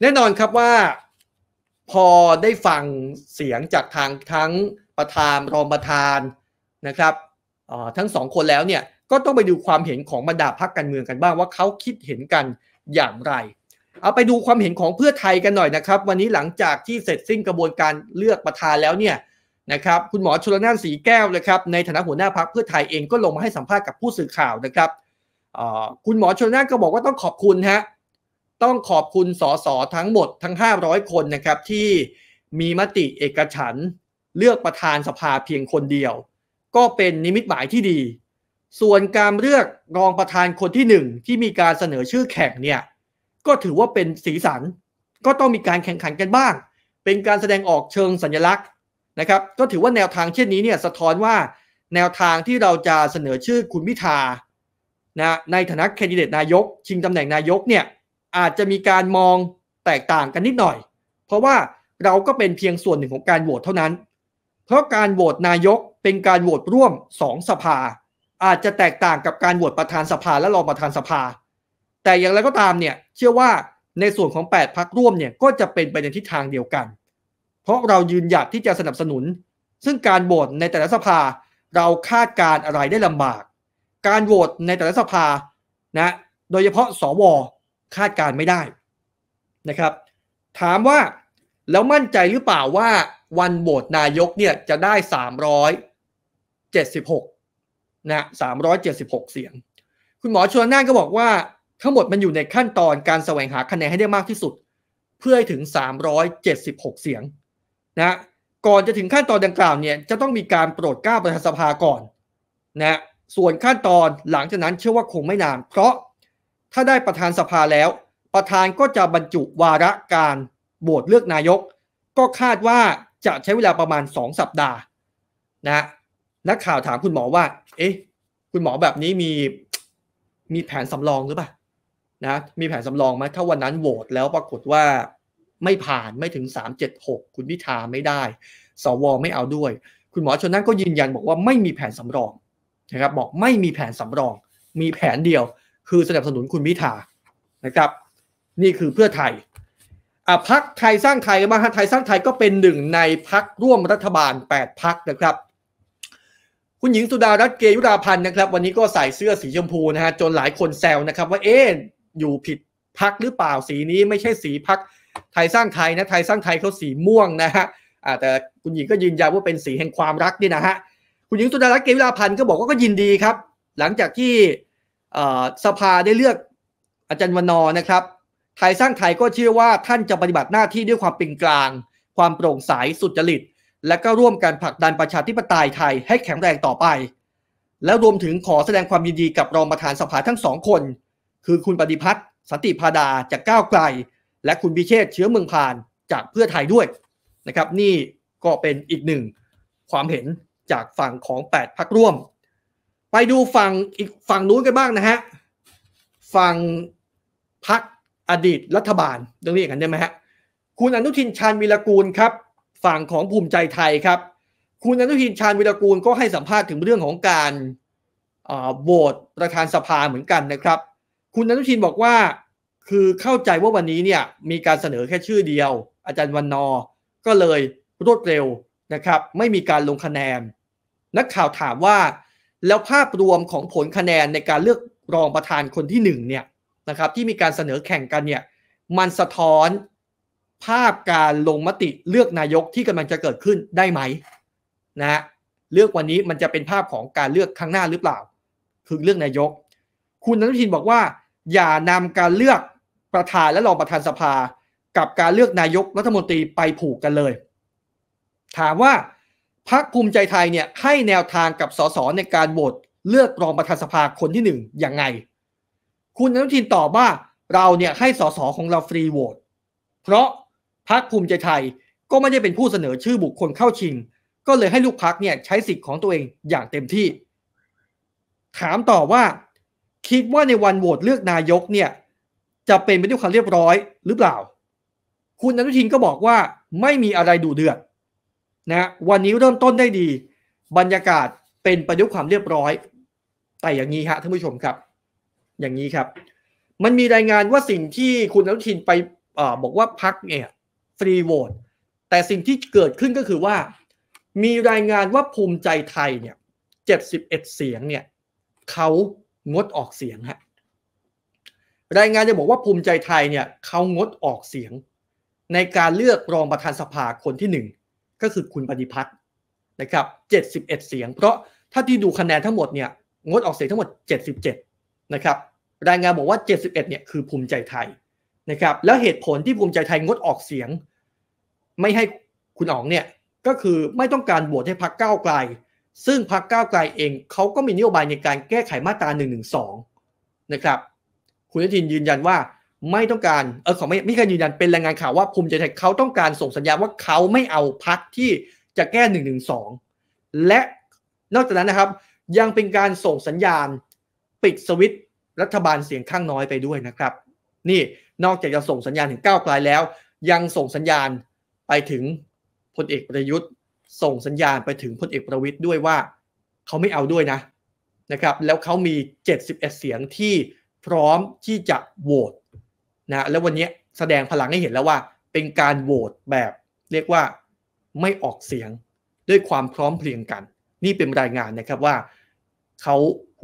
แน่นอนครับว่าพอได้ฟังเสียงจากทางทั้งประธานรองประธานนะครับทั้งสองคนแล้วเนี่ยก็ต้องไปดูความเห็นของบรรดาพักการเมืองกันบ้างว่าเขาคิดเห็นกันอย่างไร เอาไปดูความเห็นของเพื่อไทยกันหน่อยนะครับ วันนี้หลังจากที่เสร็จสิ้นกระบวนการเลือกประธานแล้วเนี่ยนะครับคุณหมอชลนานสีแก้วนะครับในฐานะหัวหน้าพักเพื่อไทยเองก็ลงมาให้สัมภาษณ์กับผู้สื่อข่าวนะครับคุณหมอชลนานก็บอกว่าต้องขอบคุณฮะต้องขอบคุณสสทั้งหมดทั้ง 500 คนนะครับ ที่มีมติเอกฉันเลือกประธานสภาเพียงคนเดียว ก็เป็นนิมิตหมายที่ดีส่วนการเลือกรองประธานคนที่หนึ่งที่มีการเสนอชื่อแข่งเนี่ยก็ถือว่าเป็นสีสัน ก็ต้องมีการแข่งขันกันบ้าง เป็นการแสดงออกเชิงสัญลักษณ์นะครับก็ถือว่าแนวทางเช่นนี้เนี่ยสะท้อนว่าแนวทางที่เราจะเสนอชื่อคุณพิธานะในฐานะแคนดิเดตนายกชิงตำแหน่งนายกเนี่ยอาจจะมีการมองแตกต่างกันนิดหน่อย เพราะว่าเราก็เป็นเพียงส่วนหนึ่งของการโหวตเท่านั้น เพราะการโหวตนายกเป็นการโหวตร่วม 2 สภาอาจจะแตกต่างกับการโหวตประธานสภาและรองประธานสภา แต่อย่างไรก็ตามเนี่ยเชื่อว่าในส่วนของ 8พักร่วมเนี่ยก็จะเป็นไปในทิศทางเดียวกัน เพราะเรายืนหยัดที่จะสนับสนุน ซึ่งการโหวตในแต่ละสภาเราคาดการอะไรได้ลำบาก การโหวตในแต่ละสภานะโดยเฉพาะสวคาดการไม่ได้นะครับ ถามว่าแล้วมั่นใจหรือเปล่าว่าวันโหวตนายกเนี่ยจะได้376นะสามร้อยเจ็สิบหกเสียง คุณหมอชวนน่านก็บอกว่าทั้งหมดมันอยู่ในขั้นตอนการแสวงหาคะแนนให้ได้มากที่สุดเพื่อให้ถึง 376เสียงนะก่อนจะถึงขั้นตอนดังกล่าวเนี่ยจะต้องมีการโปรดก้าประธานสภาก่อนนะส่วนขั้นตอนหลังจากนั้นเชื่อว่าคงไม่นานเพราะถ้าได้ประธานสภาแล้ว ประธานก็จะบรรจุวาระการโหวตเลือกนายก ก็คาดว่าจะใช้เวลาประมาณ 2 สัปดาห์ นะนักข่าวถามคุณหมอว่า เอ๊ะคุณหมอแบบนี้มี มีแผนสำรองหรือเปล่า นะ มีแผนสำรองไหมถ้าวันนั้นโหวตแล้วปรากฏว่าไม่ผ่านไม่ถึง 376 คุณพิธาไม่ได้ สวไม่เอาด้วย คุณหมอชนนั่นก็ยืนยันบอกว่าไม่มีแผนสำรองนะครับ บอกไม่มีแผนสำรอง มีแผนเดียวคือสนับสนุนคุณพิธานะครับ นี่คือเพื่อไทยอ่ะพักไทยสร้างไทยมาฮะไทยสร้างไทยก็เป็นหนึ่งในพักร่วมรัฐบาล 8พักนะครับคุณหญิงสุดารัตน์เกยุราพันธ์นะครับวันนี้ก็ใส่เสื้อสีชมพูนะฮะจนหลายคนแซวนะครับว่าเอ๊อยู่ผิดพักหรือเปล่าสีนี้ไม่ใช่สีพักไทยสร้างไทยนะไทยสร้างไทยเขาสีม่วงนะฮะแต่คุณหญิงก็ยืนยันว่าเป็นสีแห่งความรักนี่นะฮะคุณหญิงสุดารัตน์เกยุราพันธ์ก็บอกว่าก็ยินดีครับ หลังจากที่สภาได้เลือกอาจารย์วนอนะครับไทยสร้างไทยก็เชื่อว่าท่านจะปฏิบัติหน้าที่ด้วยความเป็นกลางความโปร่งใสสุจริตและก็ร่วมกันผลักดันประชาธิปไตยไทยให้แข็งแรงต่อไป แล้วรวมถึงขอแสดงความยินดีกับรองประธานสภาทั้งสองคน คือคุณปฏิพัฒน์สันติพาดาจากก้าวไกล และคุณบิเชษเชื้อเมืองพานจากเพื่อไทยด้วยนะครับ นี่ก็เป็นอีกหนึ่งความเห็นจากฝั่งของ 8 พักร่วม ไปดูฝั่งอีกฝั่งนู้นกันบ้างนะฮะ ฝั่งพักอดีตรัฐบาลต้องเรียกกันได้ไหมฮะ คุณอนุทินชาญวีรกูลครับฝั่งของภูมิใจไทยครับ คุณอนุทินชาญวิรากูลก็ให้สัมภาษณ์ถึงเรื่องของการโหวตประธานสภาเหมือนกันนะครับ คุณอนุทินบอกว่าคือเข้าใจว่าวันนี้เนี่ยมีการเสนอแค่ชื่อเดียว อาจารย์วันนอ ก็เลยรวดเร็วนะครับไม่มีการลงคะแนน นักข่าวถามว่าแล้วภาพรวมของผลคะแนนในการเลือกรองประธานคนที่หนึ่งเนี่ยนะครับที่มีการเสนอแข่งกันเนี่ยมันสะท้อนภาพการลงมติเลือกนายกที่กำลังจะเกิดขึ้นได้ไหมนะเลือกวันนี้มันจะเป็นภาพของการเลือกครั้งหน้าหรือเปล่าคือเลือกนายก คุณนันทินบอกว่า อย่านำการเลือกประธานและรองประธานสภา กับการเลือกนายกรัฐมนตรีไปผูกกันเลย ถามว่าพักภูมิใจไทยเนี่ยให้แนวทางกับสสในการโหวตเลือกรองประธานสภาคนที่หนึ่งยังไง คุณนันทินตอบว่าเราเนี่ยให้สสของเราฟรีโหวตเพราะพักภูมิใจไทยก็ไม่ได้เป็นผู้เสนอชื่อบุคคลเข้าชิง ก็เลยให้ลูกพักเนี่ยใช้สิทธิ์ของตัวเองอย่างเต็มที่ ถามต่อว่าคิดว่าในวันโหวตเลือกนายกเนี่ยจะเป็นไปด้วยความเรียบร้อย หรือเปล่า คุณอนุทินก็บอกว่าไม่มีอะไรดูเดือดนะวันนี้เริ่มต้นได้ดี บรรยากาศเป็นประยุกต์ความเรียบร้อย แต่อย่างนี้ฮะท่านผู้ชมครับ อย่างนี้ครับ มันมีรายงานว่าสิ่งที่คุณอนุทินไปอบอกว่าพักเนี่ยฟรีโหวต แต่สิ่งที่เกิดขึ้นก็คือว่ามีรายงานว่าภูมิใจไทยเนี่ย 71 เสียงเนี่ยเขางดออกเสียงฮะรายงานจะบอกว่าภูมิใจไทยเนี่ยเขางดออกเสียง ในการเลือกรองประธานสภาคนที่ 1 ก็คือคุณปฏิพัฒน์นะครับ 71 เสียง เพราะถ้าที่ดูคะแนนทั้งหมดเนี่ยงดออกเสียงทั้งหมด 77 นะครับ รายงานบอกว่า 71 เนี่ยคือภูมิใจไทยนะครับแล้วเหตุผลที่ภูมิใจไทยงดออกเสียงไม่ให้คุณอ๋องเนี่ยก็คือไม่ต้องการโหวตให้พักเก้าไกล ซึ่งพักเก้าไกลเองเขาก็มีนโยบายในการแก้ไขมาตรา1นึนะครับคุณนทินยืนยันว่าไม่ต้องการเออขอไม่ไม่เคยยืนยันเป็นรายงานข่าวว่าภูมิใจไทยเขาต้องการส่งสัญญาณว่าเขาไม่เอาพักที่จะแก้1นึและนอกจากนั้นนะครับยังเป็นการส่งสัญญาณปิดสวิตรัฐบาลเสียงข้างน้อยไปด้วยนะครับ นี่นอกจากจะส่งสัญญาณถึงก้าวไกลแล้ว ยังส่งสัญญาณไปถึงพลเอกประยุทธ์ส่งสัญญาณไปถึงพลเอกประวิทย์ด้วยว่าเขาไม่เอาด้วยนะนะครับแล้วเขามี 71 เสียงที่พร้อมที่จะโหวตนะแล้ววันนี้แสดงพลังให้เห็นแล้วว่าเป็นการโหวตแบบเรียกว่าไม่ออกเสียงด้วยความพร้อมเพรียงกัน นี่เป็นรายงานนะครับว่าเขา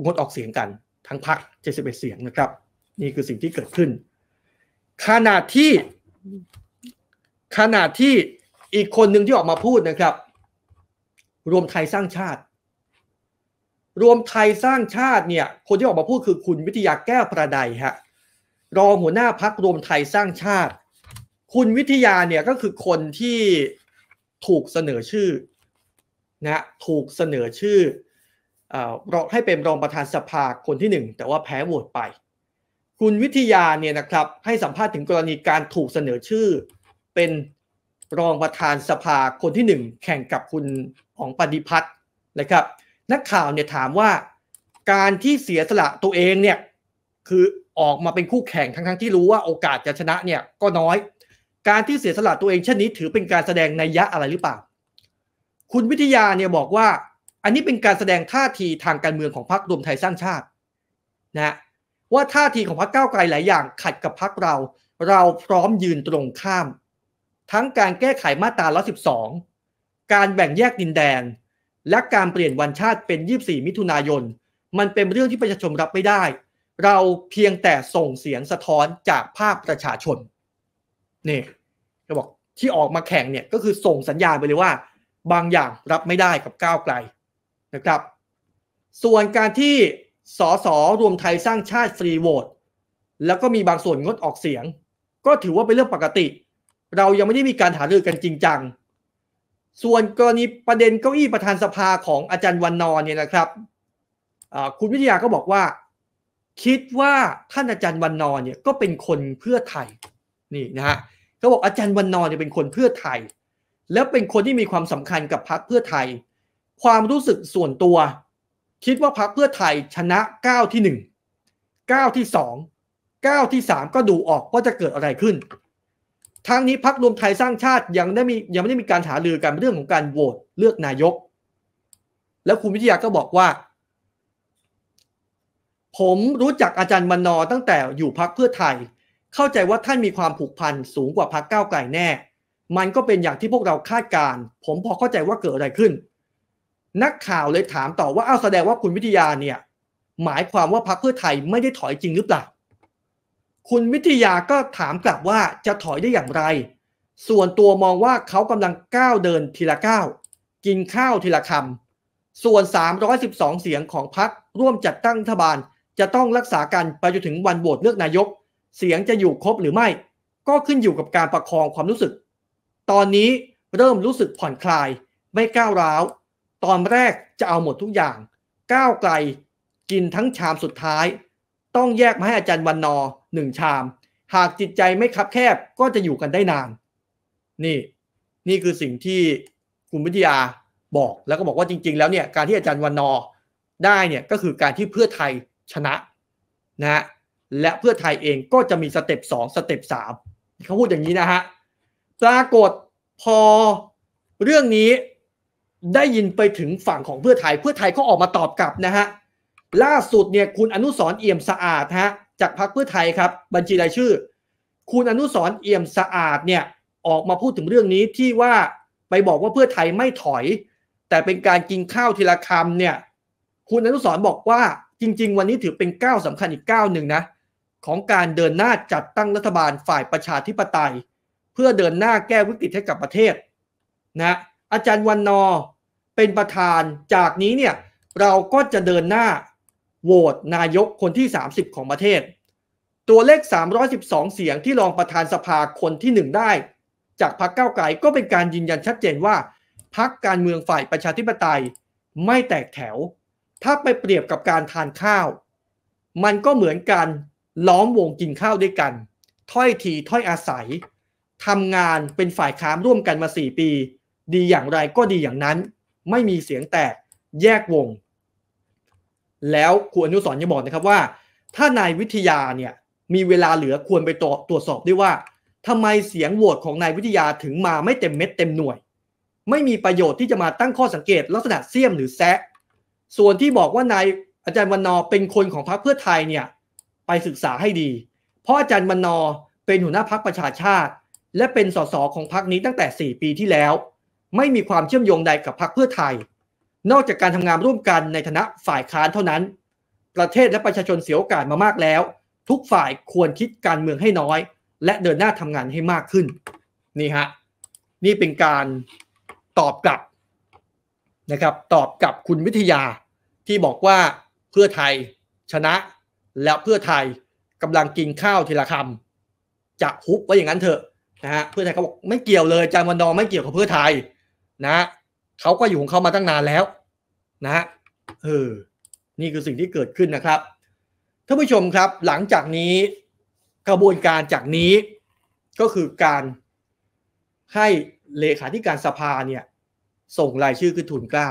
งดออกเสียงกัน ทั้งพรรค 71 เสียงนะครับนี่คือสิ่งที่เกิดขึ้นขนาดที่ขนาดที่อีกคนหนึ่งที่ออกมาพูดนะครับ รวมไทยสร้างชาติ รวมไทยสร้างชาติเนี่ยคนที่ออกมาพูดคือ คุณวิทยาแก้วประดัยฮะรองหัวหน้าพักรวมไทยสร้างชาติ คุณวิทยาเนี่ยก็คือคนที่ถูกเสนอชื่อนะถูกเสนอชื่อเอ่อให้เป็นรองประธานสภาคนที่หนึ่งแต่ว่าแพ้โหวตไปคุณวิทยาเนี่ยนะครับให้สัมภาษณ์ถึงกรณีการถูกเสนอชื่อเป็นรองประธานสภาคนที่หนึ่งแข่งกับคุณของปฏิพัฒน์นะครับ นักข่าวเนี่ยถามว่า การที่เสียสละตัวเองเนี่ยคือออกมาเป็นคู่แข่งทั้งๆทที่รู้ว่าโอกาสจะชนะเนี่ยก็น้อยการที่เสียสละตัวเองเช่นนี้ถือเป็นการแสดงนัยยะอะไรหรือเปล่าคุณวิทยาเนี่ยบอกว่าอันนี้เป็นการแสดงท่าทีทางการเมืองของพรรครวมไทยสร้างชาติ นะว่าท่าทีของพรรคก้าวไกลหลายอย่างขัดกับพรรคเรา เราพร้อมยืนตรงข้าม ทั้งการแก้ไขมาตรา 112 การแบ่งแยกดินแดน และการเปลี่ยนวันชาติเป็น 24 มิถุนายน มันเป็นเรื่องที่ประชาชนรับไม่ได้ เราเพียงแต่ส่งเสียงสะท้อนจากภาพประชาชนนี่จะบอกที่ออกมาแข่งเนี่ย ก็คือส่งสัญญาณไปเลยว่า บางอย่างรับไม่ได้กับก้าวไกลนะครับ ส่วนการที่สสรวมไทยสร้างชาติฟรีโหวตแล้วก็มีบางส่วนงดออกเสียง ก็ถือว่าเป็นเรื่องปกติ เรายังไม่ได้มีการหารือกันจริงจังส่วนกรณีประเด็นเก้าอี้ประธานสภาของอาจารย์วันนอนเนี่ยนะครับคุณวิทยาก็บอกว่า คิดว่าท่านอาจารย์วันนอนเนี่ยก็เป็นคนเพื่อไทยนี่นะฮะเขาบอกอาจารย์วันนอนเนี่ยเป็นคนเพื่อไทย แล้วเป็นคนที่มีความสำคัญกับพรรคเพื่อไทย ความรู้สึกส่วนตัวคิดว่าพักเพื่อไทยชนะก้าที่หนึ่งก้าที่สองก้าที่สามก็ดูออกว่าจะเกิดอะไรขึ้นทางนี้พักรวมไทยสร้างชาติยังได้มียังไม่ได้มีการหารือกัน เรื่องของการโหวตเลือกนายก แล้วคุณวิทยาก็บอกว่า ผมรู้จักอาจารย์มนอ ตั้งแต่อยู่พักเพื่อไทยเข้าใจว่าท่านมีความผูกพันสูงกว่าพักก้าวไกลแน่ มันก็เป็นอย่างที่พวกเราคาดการ ผมพอเข้าใจว่าเกิดอะไรขึ้นนักข่าวเลยถามต่อว่าอ้าวแสดงว่าคุณวิทยาเนี่ยหมายความว่าพรรคเพื่อไทยไม่ได้ถอยจริงหรือเปล่าคุณวิทยาก็ถามกลับว่าจะถอยได้อย่างไร ส่วนตัวมองว่าเขากำลังก้าวเดินทีละก้าวกินข้าวทีละคำส่วน 312 เสียงของพรรคร่วมจัดตั้งรัฐบาลจะต้องรักษากันไปจนถึงวันโหวตเลือกนายก เสียงจะอยู่ครบหรือไม่ ก็ขึ้นอยู่กับการประคองความรู้สึก ตอนนี้เริ่มรู้สึกผ่อนคลายไม่ก้าวร้าวตอนแรกจะเอาหมดทุกอย่างก้าวไกลกินทั้งชามสุดท้าย ต้องแยกมาให้อาจารย์วันนอหนึ่งชาม หากจิตใจไม่คับแคบก็จะอยู่กันได้นานนี่นี่คือสิ่งที่คุณวิทยาบอกแล้วก็บอกว่าจริงๆแล้วเนี่ย การที่อาจารย์วันนอได้เนี่ยก็คือการที่เพื่อไทยชนะนะฮะและเพื่อไทยเองก็จะมีสเต็ปสองสเต็ปสามเขาพูดอย่างนี้นะฮะปรากฏพอเรื่องนี้ได้ยินไปถึงฝั่งของเพื่อไทย เพื่อไทยก็ออกมาตอบกลับนะฮะล่าสุดเนี่ยคุณอนุสรเอี่ยมสะอาดฮะจากพรรคเพื่อไทยครับ บัญชีรายชื่อ คุณอนุสรเอี่ยมสะอาดเนี่ยออกมาพูดถึงเรื่องนี้ที่ว่าไปบอกว่าเพื่อไทยไม่ถอย แต่เป็นการกินข้าวทีละคำเนี่ยคุณอนุสรบอกว่าจริงๆ วันนี้ถือเป็นก้าวสำคัญอีกก้าวหนึ่งนะของการเดินหน้าจัดตั้งรัฐบาลฝ่ายประชาธิปไตย เพื่อเดินหน้าแก้วิกฤตให้กับประเทศนะอาจารย์วันนอเป็นประธานจากนี้เนี่ยเราก็จะเดินหน้าโหวตนายกคนที่ 30 ของประเทศ ตัวเลข312 เสียงที่รองประธานสภาคนที่ 1 ได้ จากพรรคก้าวไกลก็เป็นการยืนยันชัดเจนว่าพรรคการเมืองฝ่ายประชาธิปไตยไม่แตกแถว ถ้าไปเปรียบกับการทานข้าว มันก็เหมือนกันล้อมวงกินข้าวด้วยกัน ถ้อยทีถ้อยอาศัยทำงานเป็นฝ่ายค้ามร่วมกันมา4ปี ดีอย่างไรก็ดีอย่างนั้นไม่มีเสียงแตกแยกวง แล้วครูอนุสรยังบอกนะครับว่า ถ้านายวิทยาเนี่ยมีเวลาเหลือควรไปตรวจสอบด้วยว่า ทำไมเสียงโหวตของนายวิทยาถึงมาไม่เต็มเม็ดเต็มหน่วย ไม่มีประโยชน์ที่จะมาตั้งข้อสังเกต ลักษณะเสี้ยมหรือแซะ ส่วนที่บอกว่านายอาจารย์วันนอเป็นคนของพรรคเพื่อไทยเนี่ยไปศึกษาให้ดี เพราะอาจารย์วันนอเป็นหัวหน้าพรรคประชาชาติ และเป็นสสของพรรคนี้ตั้งแต่ 4 ปีที่แล้วไม่มีความเชื่อมโยงใดกับพรรคเพื่อไทย นอกจากการทำงานร่วมกันในฐานะฝ่ายค้านเท่านั้น ประเทศและประชาชนเสียโอกาสมามากแล้ว ทุกฝ่ายควรคิดการเมืองให้น้อย และเดินหน้าทำงานให้มากขึ้น นี่ฮะ นี่เป็นการตอบกลับนะครับ ตอบกับคุณวิทยาที่บอกว่าเพื่อไทย ชนะแล้วเพื่อไทยกำลังกินข้าวทีละคำจะฮุบไว้อย่างนั้นเถอะนะฮะ เพื่อไทยเขาบอกไม่เกี่ยวเลยจานวันดอไม่เกี่ยวกับเพื่อไทยนะเขาก็อยู่ของเขามาตั้งนานแล้วนะเออนี่คือสิ่งที่เกิดขึ้นนะครับท่านผู้ชมครับหลังจากนี้กระบวนการจากนี้ก็คือการให้เลขาธิการสภาเนี่ยส่งรายชื่อคือทุนเกล้า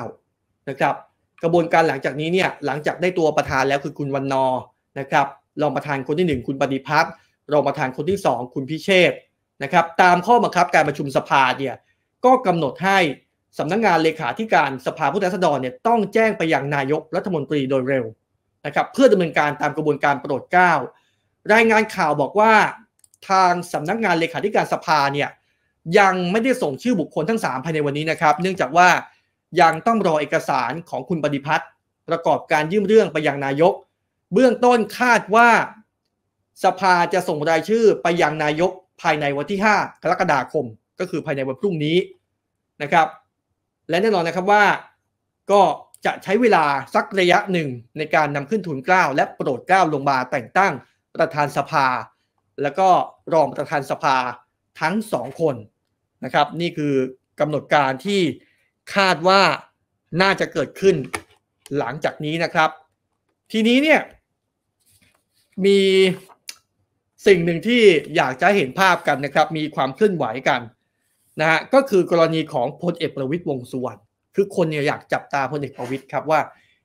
นะครับกระบวนการหลังจากนี้เนี่ยหลังจากได้ตัวประธานแล้วคือคุณวันนอนะครับรองประธานคนที่ 1 คุณปฏิพัฒน์รองประธานคนที่ 2 คุณพิเชษนะครับตามข้อบังคับการประชุมสภาเนี่ยก็กำหนดให้สำนักงงานเลขาธิการสภาผู้แทนราษฎรเนี่ยต้องแจ้งไปยังนายกรัฐมนตรีโดยเร็วนะครับเพื่อดำเนินการตามกระบวนการโปรดเกล้ารายงานข่าวบอกว่าทางสำนักงานเลขาธิการสภาเนี่ยยังไม่ได้ส่งชื่อบุคคลทั้ง 3 ภายในวันนี้นะครับเนื่องจากว่ายังต้องรอเอกสารของคุณปฏิพัฒน์ประกอบการยื่นเรื่องไปยังนายก เบื้องต้นคาดว่าสภาจะส่งรายชื่อไปยังนายกภายในวันที่ 5 กรกฎาคมก็คือภายในวันพรุ่งนี้นะครับ และแน่นอนนะครับว่าก็จะใช้เวลาสักระยะหนึ่งในการนำขึ้นทุนเกล้าและโปรดเกล้าลงมาแต่งตั้งประธานสภา แล้วก็รองประธานสภาทั้งสองคนนะครับนี่คือกำหนดการที่คาดว่าน่าจะเกิดขึ้น หลังจากนี้นะครับ ทีนี้เนี่ยมีสิ่งหนึ่งที่อยากจะเห็นภาพกันนะครับ มีความเคลื่อนไหวกันนะฮะก็คือกรณีของพลเอกประวิตยวงสุวรรณคือคนเนี่ยอยากจับตาพลเอกประวิตยครับว่า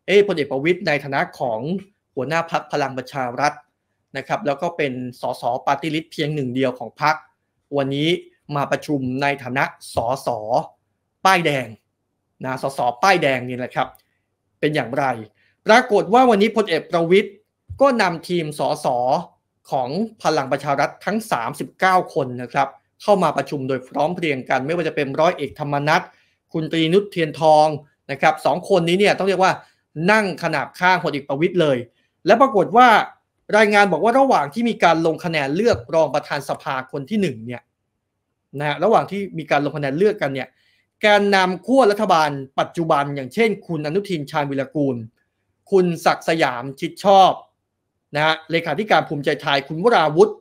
เออพลเอกประวิตยในฐานะของหัวหน้าพักพลังประชารัฐนะครับ แล้วก็เป็นสสปาร์ตี้ลิสต์เพียงหนึ่งเดียวของพัก วันนี้มาประชุมในฐานะสสป้ายแดงนะสสป้ายแดงนี่แหละครับ เป็นอย่างไร ปรากฏว่าวันนี้พลเอกประวิตยก็นำทีมสสของพลังประชารัฐทั้ง 39 คนนะครับเข้ามาประชุมโดยพร้อมเพรียงกันไม่ว่าจะเป็นร้อยเอกธรรมนัฐคุณตรีนุชเทียนทองนะครับสองคนนี้เนี่ยต้องเรียกว่านั่งขนาบข้างพลเอกประวิตยเลย และปรากฏว่ารายงานบอกว่าระหว่างที่มีการลงคะแนนเลือกรองประธานสภาคนที่หนึ่งเนี่ยนะฮะระหว่างที่มีการลงคะแนนเลือกกันเนี่ยการนำขั้วรัฐบาล ปัจจุบัน อย่างเช่น คุณอนุทินชาญวิรากูล คุณศักดิ์สยามชิดชอบนะฮะเลขาธิการภูมิใจไทย คุณวราวุฒิ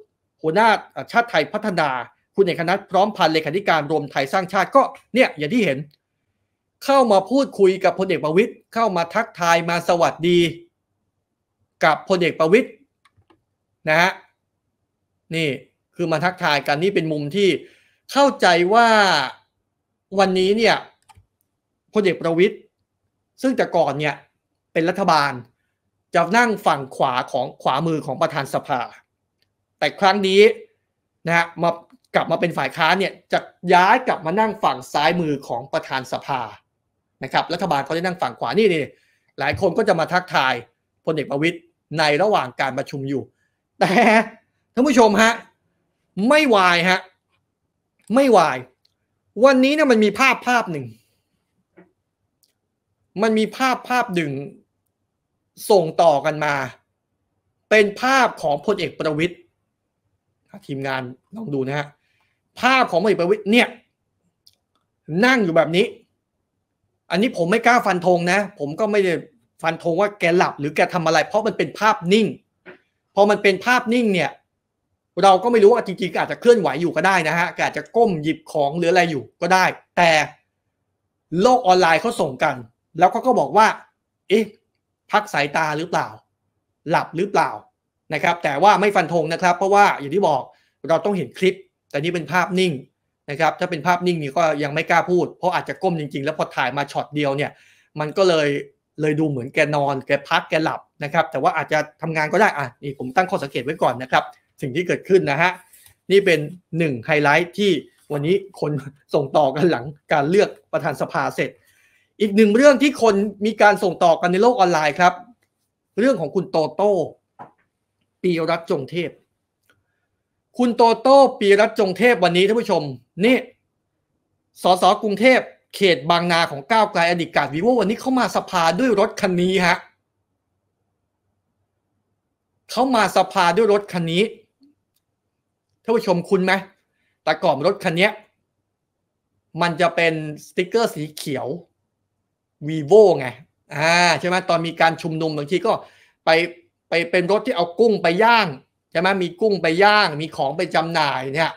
หัวหน้าชาติไทยพัฒนาคุณเอกนัทพร้อมพันเลขาธิการรวมไทยสร้างชาติก็เนี่ยอย่างที่เห็นเข้ามาพูดคุยกับพลเอกประวิตยเข้ามาทักทายมาสวัสดี กับพลเอกประวิตยนะฮะนี่คือมาทักทายกันนี่เป็นมุมที่เข้าใจว่าวันนี้เนี่ยพลเอกประวิตยซึ่งแต่ก่อนเนี่ยเป็นรัฐบาลจะนั่งฝั่งขวาของขวามือของประธานสภา แต่ครั้งนี้นะฮะมากลับมาเป็นฝ่ายค้านเนี่ยจะย้ายกลับมานั่งฝั่งซ้ายมือของประธานสภานะครับรัฐบาลเขาจะนั่งฝั่งขวานี่นี่หลายคนก็จะมาทักทายพลเอกประวิตยในระหว่างการประชุมอยู่ แต่ท่านผู้ชมฮะไม่วายฮะไม่วาย วันนี้เนี่ยมันมีภาพภาพหนึ่งมันมีภาพภาพหนึ่งส่งต่อกันมา เป็นภาพของพลเอกประวิตยทีมงานลองดูนะฮะภาพของพลเอกประวิตยเนี่ยนั่งอยู่แบบนี้ อันนี้ผมไม่กล้าฟันธงนะ ผมก็ไม่ได้ฟันธงว่าแกหลับ หรือแกทำอะไร เพราะมันเป็นภาพนิ่ง พอมันเป็นภาพนิ่งเนี่ย เราก็ไม่รู้ว่าจริงๆอาจจะเคลื่อนไหวอยู่ก็ได้นะฮะอาจจะก้มหยิบของหรืออะไรอยู่ก็ได้ แต่โลกออนไลน์เขาส่งกัน แล้วเขาก็บอกว่า เอ๊ะพักสายตาหรือเปล่า หลับหรือเปล่านะครับ แต่ว่าไม่ฟันธงนะครับ เพราะว่าอย่างที่บอกเราต้องเห็นคลิปแต่นี่เป็นภาพนิ่งนะครับถ้าเป็นภาพนิ่งนี่ก็ยังไม่กล้าพูดเพราะอาจจะก้มจริงๆ แล้วพอถ่ายมาช็อตเดียวเนี่ยมันก็เลยเลยดูเหมือนแกนอนแกพักแกหลับนะครับ แต่ว่าอาจจะทำงานก็ได้อ่ะนี่ผมตั้งข้อสังเกตไว้ก่อนนะครับสิ่งที่เกิดขึ้นนะฮะนี่เป็นหนึ่งไฮไลท์ที่วันนี้คนส่งต่อกันหลังการเลือกประธานสภาเสร็จ อีกหนึ่งเรื่องที่คนมีการส่งต่อกันในโลกออนไลน์ครับ เรื่องของคุณโตโต้ปีรัตจงเทพคุณโตโต้ปีรัตจงเทพวันนี้ ท่านผู้ชม นี่สสกรุงเทพ เขตบางนาของก้าวไกลอดีตกาดวีโววันนี้เขามาสภาด้วยรถคันนี้ฮะเขามาสภาด้วยรถคันนี้ ท่านผู้ชมคุณไหมแต่ก่อนรถคันนี้ มันจะเป็นสติกเกอร์สีเขียว vivo ไงอ่าใช่ไหมตอนมีการชุมนุมบางทีก็ไปไปเป็นรถที่เอากุ้งไปย่างช่ไหมมีกุ้งไปย่างมีของไปจำหน่ายเนี่ย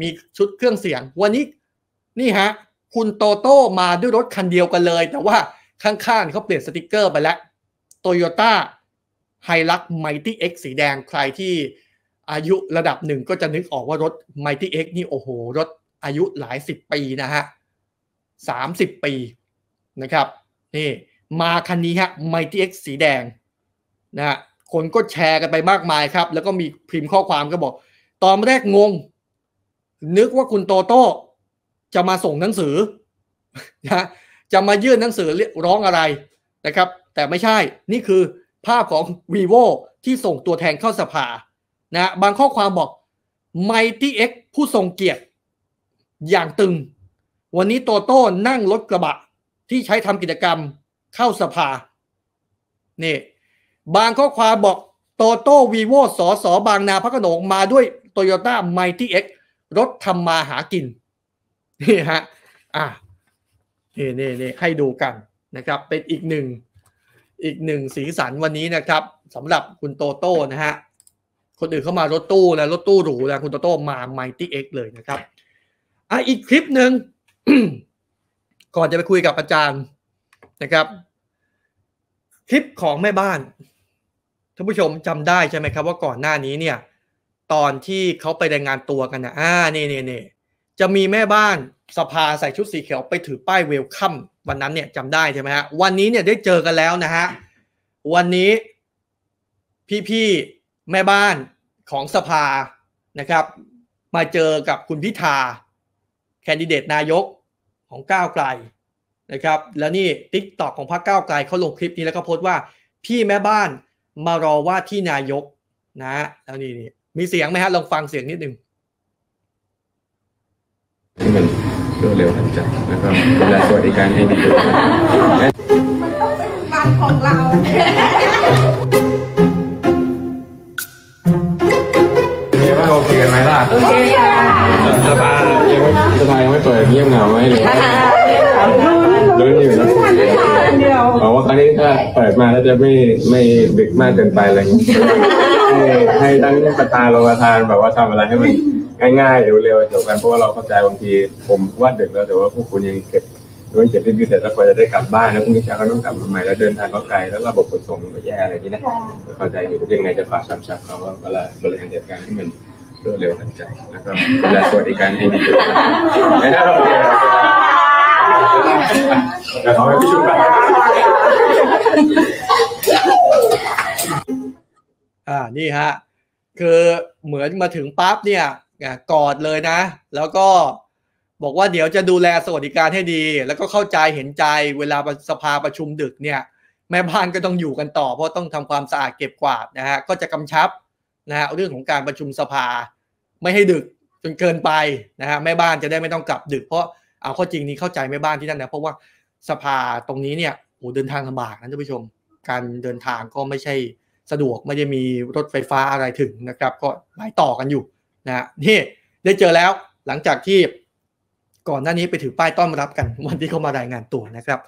มีชุดเครื่องเสียงวันนี้นี่ฮะคุณโตโต้มาด้วยรถคันเดียวกันเลย แต่ว่าข้างๆเขาเปลี่ยนสติกเกอร์ไปแล้วโตโยต้าไฮลักไมตี้เอ็กสีแดงใครที่อายุระดับหนึ่งก็จะนึกออกว่ารถไมตี้เอ็กนี่โอ้โหรถอายุหลายสิบปีนะฮะสามสิบปีนะครับนี่มาคันนี้ฮะไมตี้เอ็กสีแดงนะฮะคนก็แชร์กันไปมากมายครับ แล้วก็มีพิมพ์ข้อความก็บอก ตอนแรกงง นึกว่าคุณโตโต้จะมาส่งหนังสือนะจะมายื่นหนังสือร้องอะไรนะครับ แต่ไม่ใช่ นี่คือภาพของ vivo ที่ส่งตัวแทนเข้าสภานะ บางข้อความบอก Mighty X ผู้ทรงเกียรติอย่างตึง วันนี้โตโต้นั่งรถกระบะที่ใช้ทำกิจกรรมเข้าสภานี่บางข้อความบอกโตโต้วีโวสอสอบางนาพระขนงมาด้วยโตโยต้าไมตี้เอ็กรถทำมาหากินนี่ฮะอ่ะนี่นี่นี่ให้ดูกันนะครับ เป็นอีกหนึ่งอีกหนึ่งสีสันวันนี้นะครับสำหรับคุณโตโต้นะฮะคนอื่นเข้ามารถตู้แล้วรถตู้หรูแล้วคุณโตโต้มาไมตี้เอ็กเลยนะครับอ่ะอีกคลิปหนึ่งก่อนจะไปคุยกับอาจารย์นะครับ คลิปของแม่บ้านท่านผู้ชมจำได้ใช่ไหมครับว่าก่อนหน้านี้เนี่ยตอนที่เขาไปรายงานตัวกันนะอ่านี่นี่นี่จะมีแม่บ้านสภาใส่ชุดสีเขียวไปถือป้ายเวลคัมวันนั้นเนี่ยจำได้ใช่ไหมฮะ วันนี้เนี่ยได้เจอกันแล้วนะฮะ วันนี้พี่ๆแม่บ้านของสภานะครับ มาเจอกับคุณพิธา แคนดิเดตนายกของก้าวไกลนะครับ แล้วนี่ติ๊กตอกของพรรคก้าวไกลเขาลงคลิปนี้แล้วก็โพสต์ว่าพี่แม่บ้านมารอว่าที่นายก นะฮะแล้วนี่นี่ มีเสียงไหมฮะ ลองฟังเสียงนิดหนึงที่มันรวดเร็วทันใจแล้วก็ดูแลสวัสดิการให้ดี มันต้องเป็นวานของเราโอเคกันไหมล่ะโอเคค่ะสบายไม่สภายังไม่เปิดเงียบเหงาไม่เลยลุ้นอยู่นะเดียวบอกว่าครั้งนี้ถ้าเปิดมาแล้วจะไม่ไม่ิ๊กมากเกินไปอะไรเงี้ยให้ให้ตั้งประธานรองประธานแบบว่าทำอะไรให้มันง่ายๆเร็วๆจบกันเพราะว่าเราเข้าใจบางทีผมวาดดึกแล้วแต่ว่าพวกคุณยังเก็บด้วยเก็บรีวิวเสร็จแล้วกว่าจะได้กลับบ้านแล้วพรุ่งนี้เช้าก็ต้องกลับมาใหม่แล้ว เดินทางก็ไกลแล้วระบบขนส่งมันก็แย่อะไรนี้นะเข้าใจอยู่ยังไงจะฝากสำชับเขาว่าเวลาบริหารจัดการให้มันรวดเร็วทันใจแล้วก็ดูแลสวัสดิการให้ดีด้วยนะครับออ่านี่ฮะคือเหมือนมาถึงปั๊บเนี่ยกอดเลยนะ แล้วก็บอกว่าเดี๋ยวจะดูแลสวัสดิการให้ดี แล้วก็เข้าใจเห็นใจเวลาสภาประชุมดึกเนี่ยแม่บ้านก็ต้องอยู่กันต่อเพราะต้องทำความสะอาดเก็บกวาดนะฮะก็จะกำชับนะฮะเรื่องของการประชุมสภาไม่ให้ดึกจนเกินไปนะฮะแม่บ้านจะได้ไม่ต้องกลับดึกเพราะเอาข้อจริงนี้เข้าใจไม่บ้านที่นั่นนะเพราะว่าสภาตรงนี้เนี่ยโอ้เดินทางลำบากนะท่านผู้ชมการเดินทางก็ไม่ใช่สะดวกไม่ได้มีรถไฟฟ้าอะไรถึงนะครับ ก็หลายต่อกันอยู่นะนี่ได้เจอแล้วหลังจากที่ ก่อนหน้านี้ไปถือป้ายต้อนรับกัน วันที่เขามารายงานตัวนะครับ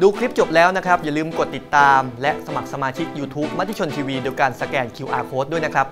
ดูคลิปจบแล้วนะครับ อย่าลืมกดติดตาม และสมัครสมาชิก YouTube มัติชนทีวีโดยการสแกน QR Code ด้วยนะครับ